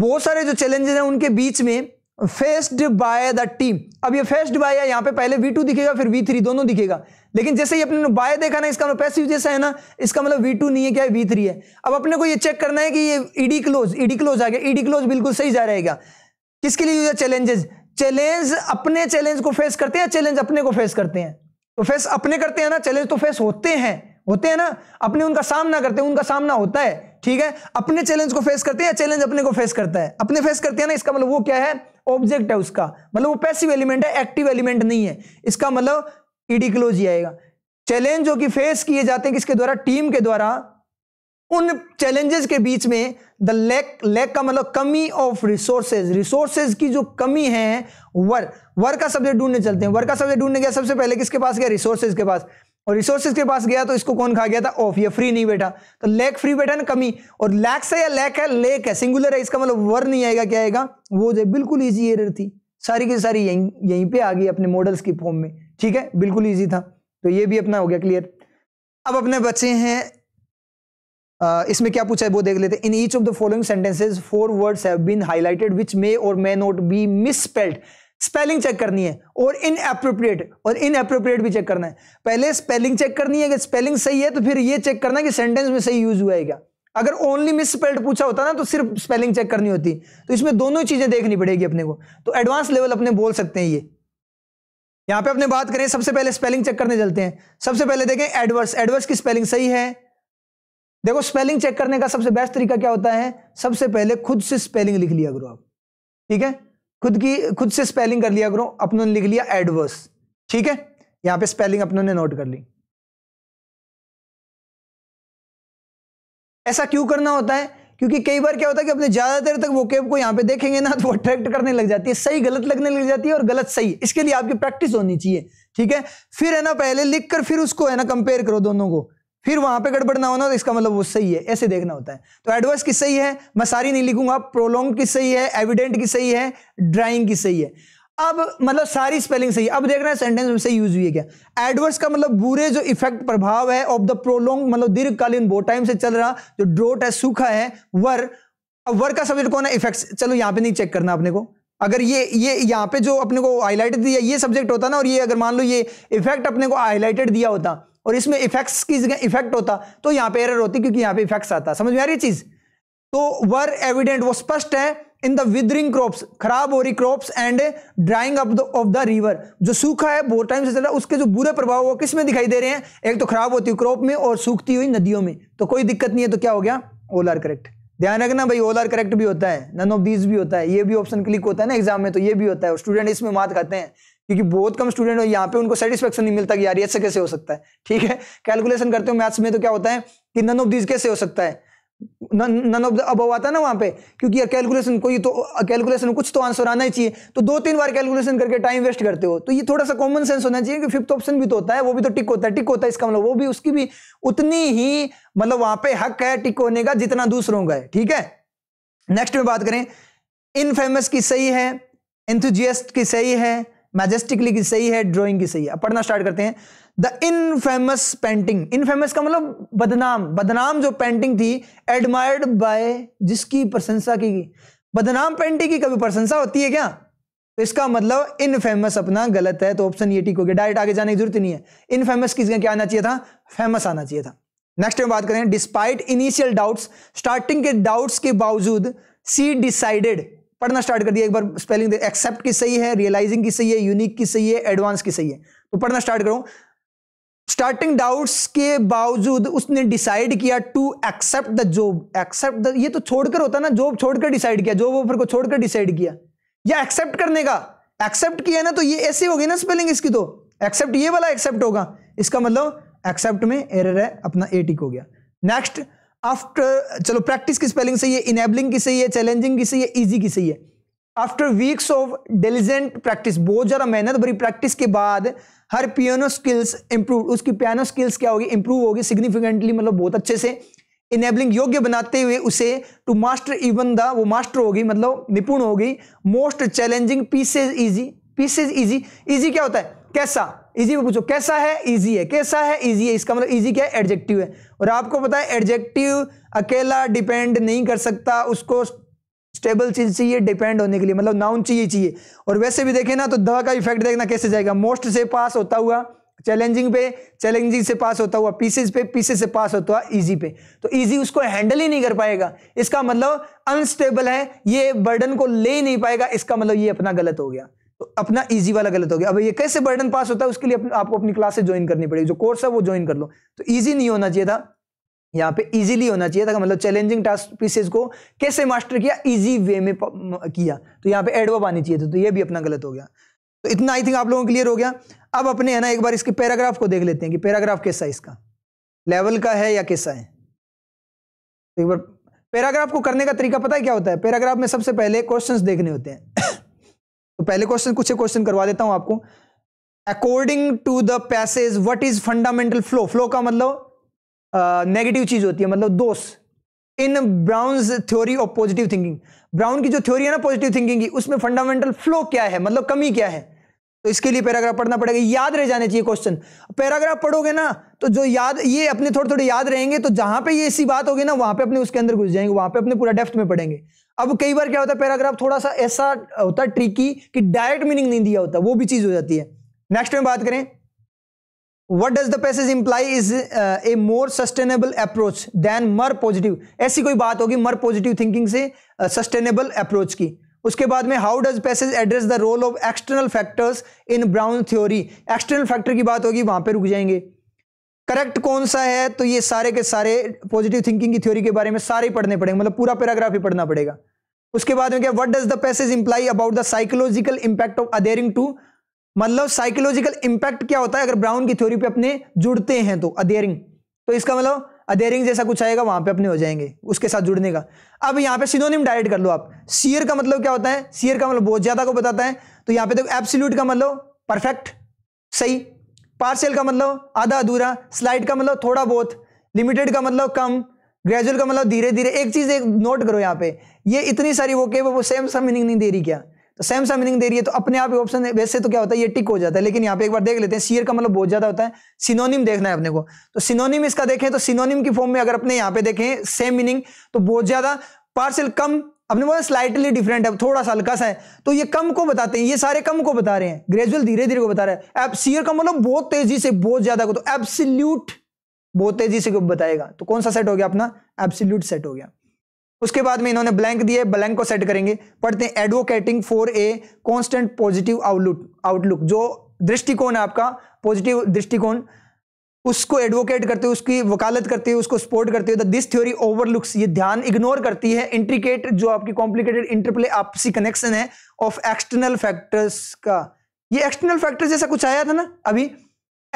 बहुत सारे जो चैलेंजेस हैं उनके बीच में फेस्ड बाय द टीम अब ये फेस्ड बाय है यहाँ पे पहले V2 दिखेगा फिर V3 दोनों दिखेगा लेकिन जैसे ही अपने बाय देखा ना इसका मतलब पैसिव जैसा है ना इसका मतलब V2 नहीं है क्या है V3 है अब अपने को ये चेक करना है कि ये ईडी क्लोज ईडी क्लोज आ गया ईडी क्लोज बिल्कुल सही जा रहेगा किसके लिए यूज चैलेंजेस चैलेंज अपने चैलेंज को फेस करते हैं चैलेंज अपने को फेस करते हैं तो फेस अपने करते हैं ना चैलेंज तो फेस होते हैं होते हैं ना अपने उनका सामना करते हैं उनका सामना होता है ठीक है अपने चैलेंज को फेस करते हैं या चैलेंज अपने को फेस करता है अपने फेस करते हैं ना इसका मतलब वो क्या है ऑब्जेक्ट है उसका मतलब वो पैसिव एलिमेंट है एक्टिव एलिमेंट नहीं है इसका मतलब ईडी क्लोज ही आएगा चैलेंज जो कि फेस किए जाते हैं किसके द्वारा टीम के द्वारा उन चैलेंजेस के बीच में द लैक लैक का मतलब कमी ऑफ रिसोर्सेज रिसोर्सेज की जो कमी है वर वर का सब्जेक्ट ढूंढने चलते हैं वर का सब्जेक्ट ढूंढने गया सबसे पहले किसके पास गया रिसोर्सेज के पास और रिसोर्सेज के पास गया तो इसको कौन खा गया था ऑफ ये फ्री नहीं बैठा तो लैक फ्री बैठा ना कमी और लैक से या लैक है लेक है सिंगुलर है इसका मतलब वर नहीं आएगा क्या आएगा वो जो बिल्कुल ईजी एरर थी सारी की सारी यहीं यहीं पे आ गई अपने मॉडल्स की फॉर्म में ठीक है बिल्कुल ईजी था तो ये भी अपना हो गया क्लियर अब अपने बच्चे हैं Uh, इसमें क्या पूछा है वो देख लेते in each of the following sentences four words have been highlighted which may और may not be misspelled spelling check करनी है और इन अप्रोप्रिएट और इन अप्रोप्रिएट भी चेक करना है पहले स्पेलिंग चेक करनी है कि स्पेलिंग सही है तो फिर ये चेक करना है कि सेंटेंस में सही यूज हुआ है क्या अगर ओनली मिस स्पेल्ड पूछा होता ना तो सिर्फ स्पेलिंग चेक करनी होती तो इसमें दोनों चीजें देखनी पड़ेगी अपने को तो एडवांस लेवल अपने बोल सकते हैं ये यहां पर अपने बात करें सबसे पहले स्पेलिंग चेक करने चलते हैं सबसे पहले देखें एडवर्स एडवर्स की स्पेलिंग सही है देखो स्पेलिंग चेक करने का सबसे बेस्ट तरीका क्या होता है सबसे पहले खुद से स्पेलिंग लिख लिया करो आप ठीक है खुद की खुद से स्पेलिंग कर लिया करो अपनों ने लिख लिया एडवर्स ठीक है यहां पे स्पेलिंग अपनों ने नोट कर ली ऐसा क्यों करना होता है क्योंकि कई बार क्या होता है कि अपने ज्यादातर तक वो कैब को यहां पे देखेंगे ना तो वो अट्रैक्ट करने लग जाती है सही गलत लगने लग जाती है और गलत सही इसके लिए आपकी प्रैक्टिस होनी चाहिए ठीक है फिर है ना पहले लिख कर फिर उसको है ना कंपेयर करो दोनों को फिर वहां पे गड़बड़ ना होना तो इसका मतलब वो सही है ऐसे देखना होता है तो एडवर्स की सही है मैं सारी नहीं लिखूंगा प्रोलोंग की सही है एविडेंट की सही है ड्राइंग की सही है अब मतलब सारी स्पेलिंग सही है अब देख रहे हैं सेंटेंस में सही यूज हुई है क्या एडवर्स का मतलब बुरे जो इफेक्ट प्रभाव है ऑफ द प्रोलोंग मतलब दीर्घकालीन बहुत टाइम से चल रहा जो ड्रोट है सूखा है वर अब वर का सब्जेक्ट कौन है इफेक्ट चलो यहां पर नहीं चेक करना अपने को अगर ये ये यहाँ पे जो अपने को हाईलाइटेड दिया ये सब्जेक्ट होता ना और ये अगर मान लो ये इफेक्ट अपने को हाईलाइटेड दिया होता और इसमें इफेक्ट्स की जगह इफेक्ट होता तो यहां पे एरर होती क्योंकि यहां पे इफेक्ट्स आता समझ में आ रही चीज तो वर एविडेंट वो स्पष्ट है इन द विदरिंग क्रॉप्स खराब हो रही crops and drying up of the river जो सूखा है बहुत टाइम से चल रहा उसके जो बुरे प्रभाव वो किस में दिखाई दे रहे हैं एक तो खराब होती हुई क्रॉप में और सूखती हुई नदियों में तो कोई दिक्कत नहीं है तो क्या हो गया ओल आर करेक्ट ध्यान रखना भाई ओल आर करेक्ट भी होता है नन ऑफ दीज भी होता है ये भी ऑप्शन क्लिक होता है ना एग्जाम में तो ये भी होता है स्टूडेंट इसमें मात खाते हैं क्योंकि बहुत कम स्टूडेंट हो यहाँ पे उनको सेटिस्फेक्शन नहीं मिलता कि यार ऐसे कैसे हो सकता है ठीक है कैलकुलेशन करते हो मैथ्स में तो क्या होता है कि नन ऑफ दीज कैसे हो सकता है नन ऑफ अब आता है ना वहाँ पे क्योंकि कैलकुलेशन कोई तो कैलकुलेशन कुछ तो आंसर आना ही चाहिए तो दो तीन बार कैलकुलेशन करके टाइम वेस्ट करते हो तो ये थोड़ा सा कॉमन सेंस होना चाहिए कि फिफ्थ ऑप्शन भी तो होता है वो भी तो टिक होता है टिक होता है इसका मतलब वो भी उसकी भी उतनी ही मतलब वहां पे हक है टिक होने का जितना दूसरों का है ठीक है नेक्स्ट में बात करें इनफेमस की सही है एंथुजियस्ट की सही है मैजेस्टिकली की सही है ड्राइंग की सही है पढ़ना स्टार्ट करते हैं द इनफेमस पेंटिंग इनफेमस का मतलब बदनाम बदनाम जो पेंटिंग थी एडमायर्ड बाय जिसकी प्रशंसा की गई बदनाम पेंटिंग की कभी प्रशंसा होती है क्या तो इसका मतलब इनफेमस अपना गलत है तो ऑप्शन ये ठीक हो गया डायरेक्ट आगे जाने की जरूरत नहीं है इनफेमस की क्या आना चाहिए था फेमस आना चाहिए था नेक्स्ट में बात करें डिस्पाइट इनिशियल डाउट्स स्टार्टिंग के डाउट्स के बावजूद सी डिसाइडेड पढ़ना स्टार्ट कर दिया एक बार स्पेलिंग एक्सेप्ट की सही है रियलाइजिंग की सही है यूनिक की सही है एडवांस की सही है तो पढ़ना स्टार्ट करो स्टार्टिंग डाउट्स के बावजूद उसने डिसाइड किया to accept the job accept ये तो छोड़कर होता ना जॉब छोड़कर डिसाइड किया जॉब ऑफर को छोड़कर डिसाइड किया या एक्सेप्ट करने का एक्सेप्ट किया ना तो ये ऐसी होगी ना स्पेलिंग इसकी तो एक्सेप्ट ये वाला एक्सेप्ट होगा इसका मतलब एक्सेप्ट में एरर है अपना ए टिक हो गया नेक्स्ट आफ्टर चलो प्रैक्टिस की स्पेलिंग सही है इनेबलिंग की सही है चैलेंजिंग की सही है ईजी की सही है after weeks of diligent practice बहुत ज़्यादा मेहनत भरी प्रैक्टिस के बाद हर पियानो स्किल्स इंप्रूव उसकी पियानो स्किल्स क्या होगी इंप्रूव होगी सिग्निफिकेंटली मतलब बहुत अच्छे से इनेबलिंग योग्य बनाते हुए उसे टू मास्टर इवन द वो मास्टर होगी मतलब निपुण होगी most challenging pieces easy pieces easy easy क्या होता है कैसा इजी में पूछो कैसा है इजी है कैसा है इजी है इसका मतलब इजी क्या है एडजेक्टिव है और आपको पता है एडजेक्टिव अकेला डिपेंड नहीं कर सकता उसको स्टेबल चीज चाहिए डिपेंड होने के लिए मतलब नाउन चाहिए चाहिए और वैसे भी देखें ना तो द का इफेक्ट देखना कैसे जाएगा मोस्ट से पास होता हुआ चैलेंजिंग पे चैलेंजिंग से पास होता हुआ पीसेज पे पीसेज से पास होता हुआ इजी पे तो इजी उसको हैंडल ही नहीं कर पाएगा इसका मतलब अनस्टेबल है ये बर्डन को ले ही नहीं पाएगा इसका मतलब ये अपना गलत हो गया अपना इजी वाला गलत हो गया अब ये कैसे बर्डन पास होता है उसके लिए अपन, आपको अपनी क्लासेस ज्वाइन करनी पड़ेगी जो कोर्स है वो ज्वाइन कर लो तो ईजी नहीं होना चाहिए था यहाँ पे इजीली होना चाहिए था मतलब चैलेंजिंग टास्क पीसेज को कैसे मास्टर किया इजी वे में किया तो यहाँ पे एडवर्ब आनी चाहिए था तो ये भी अपना गलत हो गया तो इतना आई थिंक आप लोगों क्लियर हो गया अब अपने है ना एक बार इसके पैराग्राफ को देख लेते हैं कि पैराग्राफ कैसा है इसका लेवल का है या कैसा है एक बार पैराग्राफ को करने का तरीका पता है क्या होता है पैराग्राफ में सबसे पहले क्वेश्चन देखने होते हैं तो पहले क्वेश्चन कुछ क्वेश्चन करवा देता हूं आपको according to the passage what is fundamental flaw flaw का मतलब नेगेटिव चीज होती है मतलब दोष in Brown theory of positive thinking Brown की जो थ्योरी है ना पॉजिटिव थिंकिंग की उसमें फंडामेंटल फ्लो क्या है मतलब कमी क्या है तो इसके लिए पैराग्राफ पढ़ना पड़ेगा याद रह जाने चाहिए क्वेश्चन पैराग्राफ पढ़ोगे ना तो जो याद ये अपने थोड़े थोड़े याद रहेंगे तो जहां पे ये ऐसी बात होगी ना वहां पे अपने उसके अंदर घुस जाएंगे वहां पे अपने पूरा डेफ्थ में पढ़ेंगे अब कई बार क्या होता है पैराग्राफ थोड़ा सा ऐसा होता है ट्रिकी कि डायरेक्ट मीनिंग नहीं दिया होता वो भी चीज हो जाती है नेक्स्ट में बात करें what does the passage imply is a more sustainable approach than mere positive ऐसी कोई बात होगी मर पॉजिटिव थिंकिंग से सस्टेनेबल uh, अप्रोच की उसके बाद में how does passage address the role of external factors in Brown theory external factor की बात होगी वहां पर रुक जाएंगे करेक्ट कौन सा है तो ये सारे के सारे पॉजिटिव थिंकिंग की थ्योरी के बारे में सारे पढ़ने पड़ेंगे मतलब पूरा पैराग्राफ ही पढ़ना पड़ेगा उसके बाद में क्या what does the passage imply about the psychological impact of adhering to मतलब साइकोलॉजिकल इंपैक्ट क्या होता है अगर ब्राउन की थ्योरी पे अपने जुड़ते हैं तो अदेरिंग तो इसका मतलब अधेरिंग जैसा कुछ आएगा वहां पे अपने हो जाएंगे उसके साथ जुड़ने का अब यहाँ पे सिनोनिम डायरेक्ट कर लो आप सियर का मतलब क्या होता है सीयर का मतलब बहुत ज्यादा को बताता है तो यहाँ पे देखो तो एब्सोल्यूट का मतलब परफेक्ट सही पार्सल का मतलब आधा अधूरा स्लाइड का मतलब थोड़ा बहुत लिमिटेड का मतलब कम ग्रेजुअल का मतलब धीरे धीरे एक चीज एक नोट करो यहाँ पे ये इतनी सारी वो के वो सेम सा मीनिंग नहीं दे रही क्या तो सेम सा मीनिंग दे रही है तो अपने आप ऑप्शन वैसे तो क्या होता है ये टिक हो जाता है लेकिन यहाँ पे एक बार देख लेते हैं सीयर का मतलब बहुत ज्यादा होता है सिनोनिम देखना है अपने को तो सिनोनिम इसका देखें तो सिनोनिम की फॉर्म में अगर अपने यहाँ पे देखें सेम मीनिंग तो बहुत ज्यादा पार्सल कम अपने बोला स्लाइटली डिफरेंट है थोड़ा सा हल्का सा है तो ये कम को बताते हैं ये सारे कम को बता रहे हैं ग्रेजुअल धीरे धीरे को बता रहे हैं एप्सियर का मतलब बहुत तेजी से बहुत ज्यादा को तो एब्सिल्यूट बहुत तेजी से बताएगा तो कौन सा सेट हो गया अपना एब्सिल्यूट सेट हो गया उसके बाद में इन्होंने ब्लैंक दिए ब्लैंक को सेट करेंगे पढ़ते हैं advocating for a constant positive outlook outlook जो दृष्टिकोण है आपका पॉजिटिव दृष्टिकोण उसको एडवोकेट करते हुए उसकी वकालत करते हुए उसको सपोर्ट करते हुए दिस थ्योरी ओवरलुक्स ये ध्यान इग्नोर करती है इंट्रीकेट जो आपकी कॉम्प्लिकेटेड इंटरप्ले आपसी कनेक्शन है ऑफ एक्सटर्नल फैक्टर्स का ये एक्सटर्नल फैक्टर्स जैसा कुछ आया था ना अभी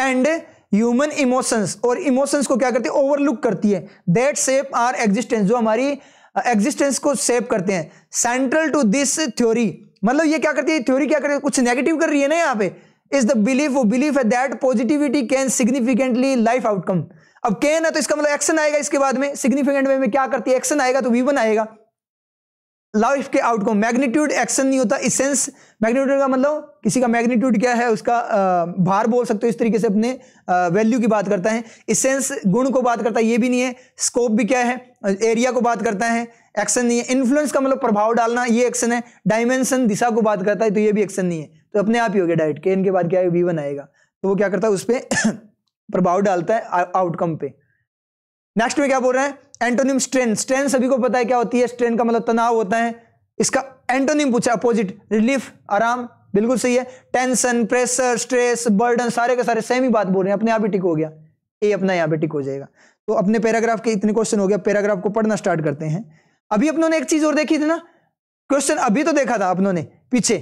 एंड ह्यूमन इमोशंस और इमोशंस को क्या करती है ओवरलुक करती है दैट सेप आर एग्जिस्टेंस जो हमारी एग्जिस्टेंस को सेव करते हैं सेंट्रल टू दिस थ्योरी मतलब ये क्या करती है थ्योरी क्या करती है कुछ नेगेटिव कर रही है ना यहाँ पे इज द बिलीफ वो बिलीफ है that positivity can significantly life outcome अब कैन है तो इसका मतलब एक्शन आएगा इसके बाद में सिग्निफिकेंट वे में क्या करती है एक्शन आएगा तो वी आएगा लाइफ के आउटकम मैग्नीट्यूड एक्शन नहीं होता इसेंस मैग्नीट्यूड का मतलब किसी का मैग्नीट्यूड क्या है उसका भार बोल सकते हो इस तरीके से अपने वैल्यू की बात करता है इसेंस गुण को बात करता है ये भी नहीं है स्कोप भी क्या है एरिया को बात करता है एक्शन नहीं है इन्फ्लुएंस का मतलब प्रभाव डालना ये एक्शन है डायमेंशन दिशा को बात करता है तो ये भी एक्शन नहीं है तो अपने आप ही हो गया डाइट के इनके बाद क्या है वी आएगा तो वो क्या करता है उस पर प्रभाव डालता है आउटकम पे नेक्स्ट में क्या बोल रहे हैं एंटोनिम स्ट्रेन स्ट्रेन सभी को पता है क्या होती है स्ट्रेन का मतलब तनाव होता है इसका एंटोनिम पूछा अपोजिट रिलीफ आराम बिल्कुल सही है टेंशन प्रेशर स्ट्रेस बर्डन सारे के सारे सेम ही बात बोल रहे हैं अपने आप ही टिक हो गया ए अपना यहाँ पे टिक हो जाएगा तो अपने पैराग्राफ के इतने क्वेश्चन हो गया पैराग्राफ को पढ़ना स्टार्ट करते हैं अभी अपनों ने एक चीज और देखी थी ना क्वेश्चन अभी तो देखा था अपनों ने पीछे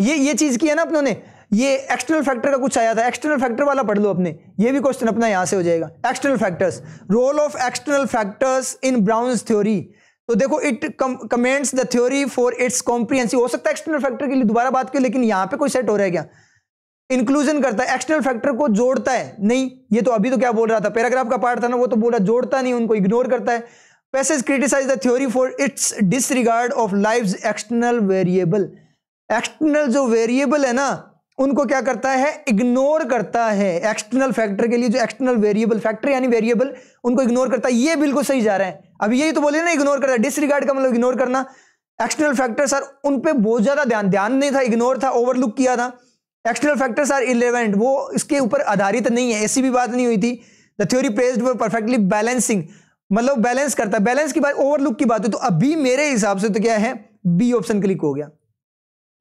ये ये चीज किया ना अपनों ने ये एक्सटर्नल फैक्टर का कुछ आया था एक्सटर्नल फैक्टर वाला पढ़ लो अपने ये भी क्वेश्चन अपना यहाँ से हो जाएगा external factors role of external factors in Brown's theory तो देखो it commends the theory for its comprehensive हो सकता है एक्सटर्नल फैक्टर के लिए दोबारा बात करें लेकिन यहाँ पे कोई सेट हो रहा है क्या इंक्लूजन करता है एक्सटर्नल फैक्टर को जोड़ता है नहीं ये तो अभी तो क्या बोल रहा था पैराग्राफ का पार्ट था ना वो तो बोला जोड़ता नहीं उनको इग्नोर करता है passage criticize the theory for its disregard of life external variable external जो वेरिएबल है ना उनको क्या करता है इग्नोर करता है एक्सटर्नल फैक्टर के लिए जो एक्सटर्नल वेरिएबल फैक्टर यानी वेरिएबल उनको इग्नोर करता है ये बिल्कुल सही जा रहे हैं अब यही तो बोले ना इग्नोर करता है डिसरिगार्ड का मतलब इग्नोर करना एक्सटर्नल फैक्टर्स सर उन पर बहुत ज़्यादा ध्यान ध्यान नहीं था इग्नोर था ओवरलुक किया था एक्सटर्नल फैक्टर्स आर इलेवेंट वो इसके ऊपर आधारित नहीं है ऐसी भी बात नहीं हुई थी the theory praised perfectly balancing मतलब बैलेंस करता है बैलेंस की बात ओवरलुक की बात है तो अभी मेरे हिसाब से तो क्या है बी ऑप्शन क्लिक हो गया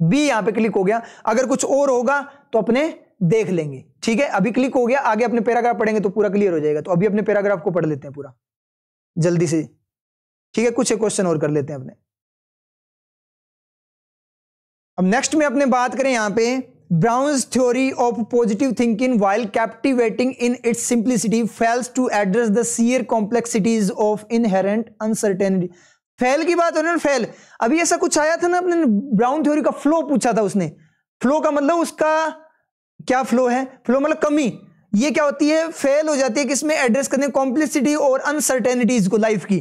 बी यहां पे क्लिक हो गया अगर कुछ और होगा तो अपने देख लेंगे ठीक है अभी क्लिक हो गया आगे अपने पैराग्राफ पढ़ेंगे तो पूरा क्लियर हो जाएगा तो अभी अपने पैराग्राफ को पढ़ लेते हैं पूरा जल्दी से ठीक है कुछ क्वेश्चन और कर लेते हैं अपने अब नेक्स्ट में अपने बात करें यहां पे Brown theory of positive thinking while captivating in its simplicity fails to address the sheer complexities of inherent uncertainty fail की बात हो रही फेल अभी ऐसा कुछ आया था ना अपने ब्राउन थ्योरी का फ्लो पूछा था उसने फ्लो का मतलब उसका क्या फ्लो है फ्लो मतलब कमी ये क्या होती है फेल हो जाती है कि इसमें एड्रेस करने कॉम्प्लेक्सिटी और अनसर्टेनिटीज को लाइफ की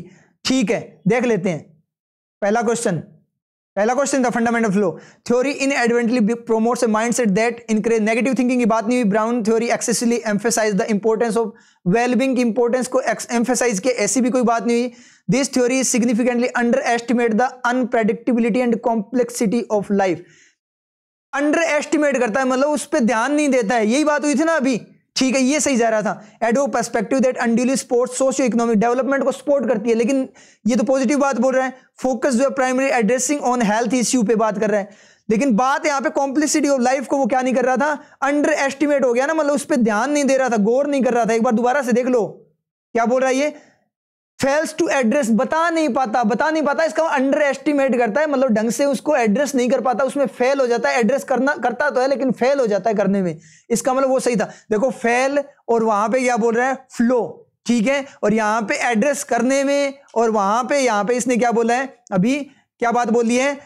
ठीक है देख लेते हैं पहला क्वेश्चन पहला क्वेश्चन था fundamental flow theory inadvertently promotes a mindset that increase negative thinking की बात नहीं हुई brown theory excessively emphasize the importance of wellbeing की इंपॉर्टेंस को एम्फेसाइज किया ऐसी भी कोई बात नहीं हुई this theory significantly underestimate the unpredictability and complexity of life underestimate करता है मतलब उस पर ध्यान नहीं देता है यही बात हुई थी ना अभी ठीक है ये सही जा रहा था एडो perspective that unduly support socio economic development को सपोर्ट करती है लेकिन ये तो पॉजिटिव बात बोल रहे हैं फोकस जो है primary addressing on health issue पे बात कर रहे हैं लेकिन बात यहाँ पे कॉम्प्लिसिटी ऑफ लाइफ को वो क्या नहीं कर रहा था अंडर एस्टिमेट हो गया ना मतलब उस पर ध्यान नहीं दे रहा था गौर नहीं कर रहा था एक बार दोबारा से देख लो क्या बोल रहा है ये फेल्स टू एड्रेस बता नहीं पाता बता नहीं पाता इसका अंडर एस्टिमेट करता है मतलब ढंग से उसको एड्रेस नहीं कर पाता उसमें फेल हो जाता है एड्रेस करना करता तो है लेकिन फेल हो जाता है करने में इसका मतलब वो सही था देखो फेल और वहां पे क्या बोल रहा है फ्लो ठीक है और यहाँ पे एड्रेस करने में और वहां पे यहाँ पे इसने क्या बोला है अभी क्या बात बोली है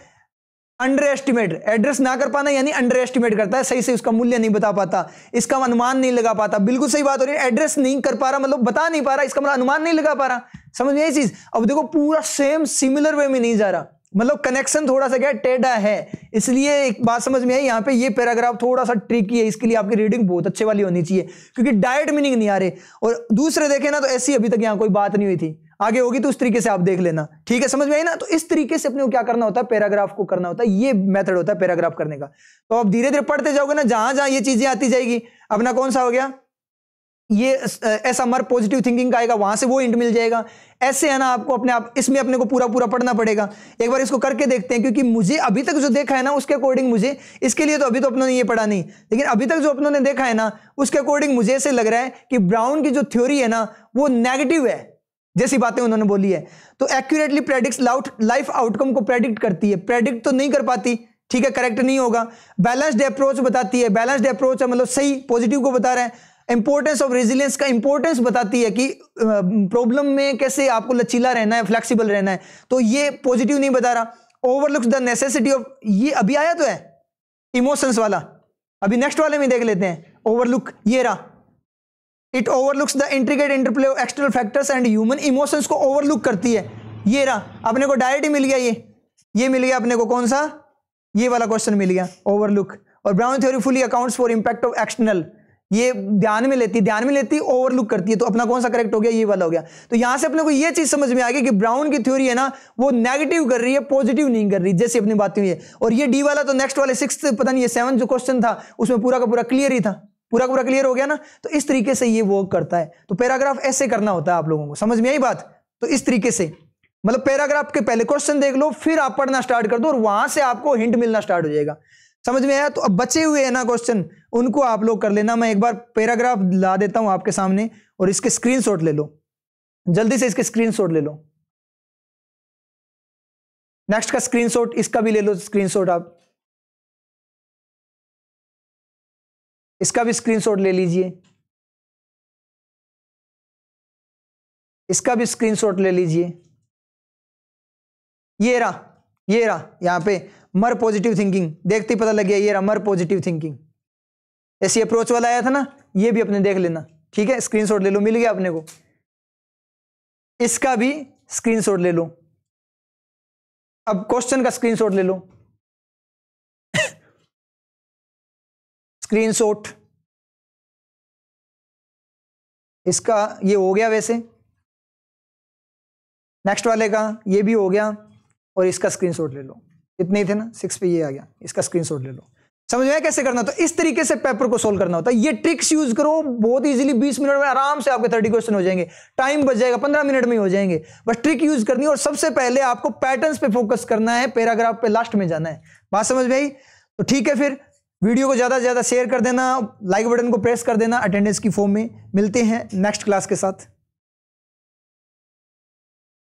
अंडर एस्टिमेट एड्रेस ना कर पाना यानी अंडर एस्टिमेट करता है सही से उसका मूल्य नहीं बता पाता इसका अनुमान नहीं लगा पाता बिल्कुल सही बात हो रही है एड्रेस नहीं कर पा रहा मतलब बता नहीं पा रहा इसका मतलब अनुमान नहीं लगा पा रहा समझ में ये चीज अब देखो पूरा सेम सिमिलर वे में नहीं जा रहा मतलब कनेक्शन थोड़ा सा क्या टेढ़ा है इसलिए एक बात समझ में आई यहाँ पे ये पैराग्राफ थोड़ा सा ट्रिकी है इसके लिए आपकी रीडिंग बहुत अच्छे वाली होनी चाहिए क्योंकि डायरेक्ट मीनिंग नहीं आ रहे और दूसरे देखे ना तो ऐसी अभी तक यहाँ कोई बात नहीं हुई थी आगे होगी तो उस तरीके से आप देख लेना ठीक है समझ में आई ना तो इस तरीके से अपने को क्या करना होता है पैराग्राफ को करना होता है ये मेथड होता है पैराग्राफ करने का तो आप धीरे धीरे पढ़ते जाओगे ना जहां जहां ये चीजें आती जाएगी अपना कौन सा हो गया ये ऐसा मर पॉजिटिव थिंकिंग का आएगा वहां से वो इंट मिल जाएगा ऐसे है ना आपको अपने आप इसमें अपने को पूरा पूरा पढ़ना पड़ेगा एक बार इसको करके देखते हैं क्योंकि मुझे अभी तक जो देखा है ना उसके अकॉर्डिंग मुझे इसके लिए तो अभी तो अपनों ने ये पढ़ा नहीं लेकिन अभी तक जो अपनों ने देखा है ना उसके अकॉर्डिंग मुझे ऐसे लग रहा है कि ब्राउन की जो थ्योरी है ना वो नेगेटिव है जैसी बातें उन्होंने बोली है तो एक्यूरेटली प्रेडिक्स लाइफ आउटकम को प्रेडिक्ट करती है प्रेडिक्ट तो नहीं कर पाती ठीक है करेक्ट नहीं होगा बैलेंस्ड अप्रोच बताती है बैलेंस्ड अप्रोच मतलब सही पॉजिटिव को बता रहे हैं इंपॉर्टेंस ऑफ रेजिलियंस का इंपॉर्टेंस बताती है कि प्रॉब्लम में कैसे आपको लचीला रहना है फ्लेक्सिबल रहना है तो ये पॉजिटिव नहीं बता रहा ओवरलुक्स द नेसेसिटी ऑफ ये अभी आया तो है इमोशंस वाला अभी नेक्स्ट वाले में देख लेते हैं ओवरलुक ये रहा it overlooks the intricate interplay external factors and human emotions को ओवरलुक करती है ये रहा अपने को डायरेक्ट ही मिल गया ये ये मिल गया अपने को कौन सा ये वाला क्वेश्चन मिल गया ओवरलुक और Brown theory fully accounts for impact of external ये ध्यान में लेती है ध्यान में लेती है ओवरलुक करती है तो अपना कौन सा करेक्ट हो गया ये वाला हो गया तो यहां से अपने को ये चीज समझ में आ गई कि ब्राउन की थ्योरी है ना वो नेगेटिव कर रही है पॉजिटिव नहीं कर रही जैसे अपनी बात हुई है और ये डी वाला तो नेक्स्ट वाले सिक्स पता नहीं ये सेवन जो क्वेश्चन था उसमें पूरा का पूरा क्लियर ही था पूरा पूरा क्लियर हो गया ना तो इस तरीके से ये वर्क करता है तो पैराग्राफ ऐसे करना होता है आप लोगों को समझ में आई बात तो इस तरीके से मतलब पैराग्राफ के पहले क्वेश्चन देख लो फिर आप पढ़ना स्टार्ट कर दो और वहां से आपको हिंट मिलना स्टार्ट हो जाएगा समझ में आया तो अब बचे हुए हैं ना क्वेश्चन उनको आप लोग कर लेना मैं एक बार पैराग्राफ ला देता हूं आपके सामने और इसके शॉट ले लो जल्दी से इसके शॉट ले लो नेक्स्ट का शॉट इसका भी ले लो शॉट आप इसका भी स्क्रीनशॉट ले लीजिए इसका भी स्क्रीनशॉट ले लीजिए ये रहा ये रहा यहां पे मर पॉजिटिव थिंकिंग देखते ही पता लग गया ये रहा मर पॉजिटिव थिंकिंग ऐसी अप्रोच वाला आया था ना ये भी अपने देख लेना ठीक है स्क्रीनशॉट ले लो मिल गया अपने को इसका भी स्क्रीनशॉट ले लो अब क्वेश्चन का स्क्रीनशॉट ले लो शॉट इसका ये हो गया वैसे नेक्स्ट वाले का ये भी हो गया और इसका स्क्रीनशॉट ले लो इतने ही थे ना सिक्स पे ये आ गया इसका स्क्रीनशॉट ले लो समझ में कैसे करना तो इस तरीके से पेपर को सोल्व करना होता है ये ट्रिक्स यूज करो बहुत इजीली 20 मिनट में आराम से आपके 30 क्वेश्चन हो जाएंगे टाइम बच जाएगा 15 मिनट में ही हो जाएंगे बस ट्रिक यूज करनी है और सबसे पहले आपको पैटर्न्स पे फोकस करना है पैराग्राफ पे लास्ट में जाना है बात समझ में आई तो ठीक है फिर वीडियो को ज़्यादा से ज़्यादा शेयर कर देना लाइक बटन को प्रेस कर देना अटेंडेंस की फॉर्म में मिलते हैं नेक्स्ट क्लास के साथ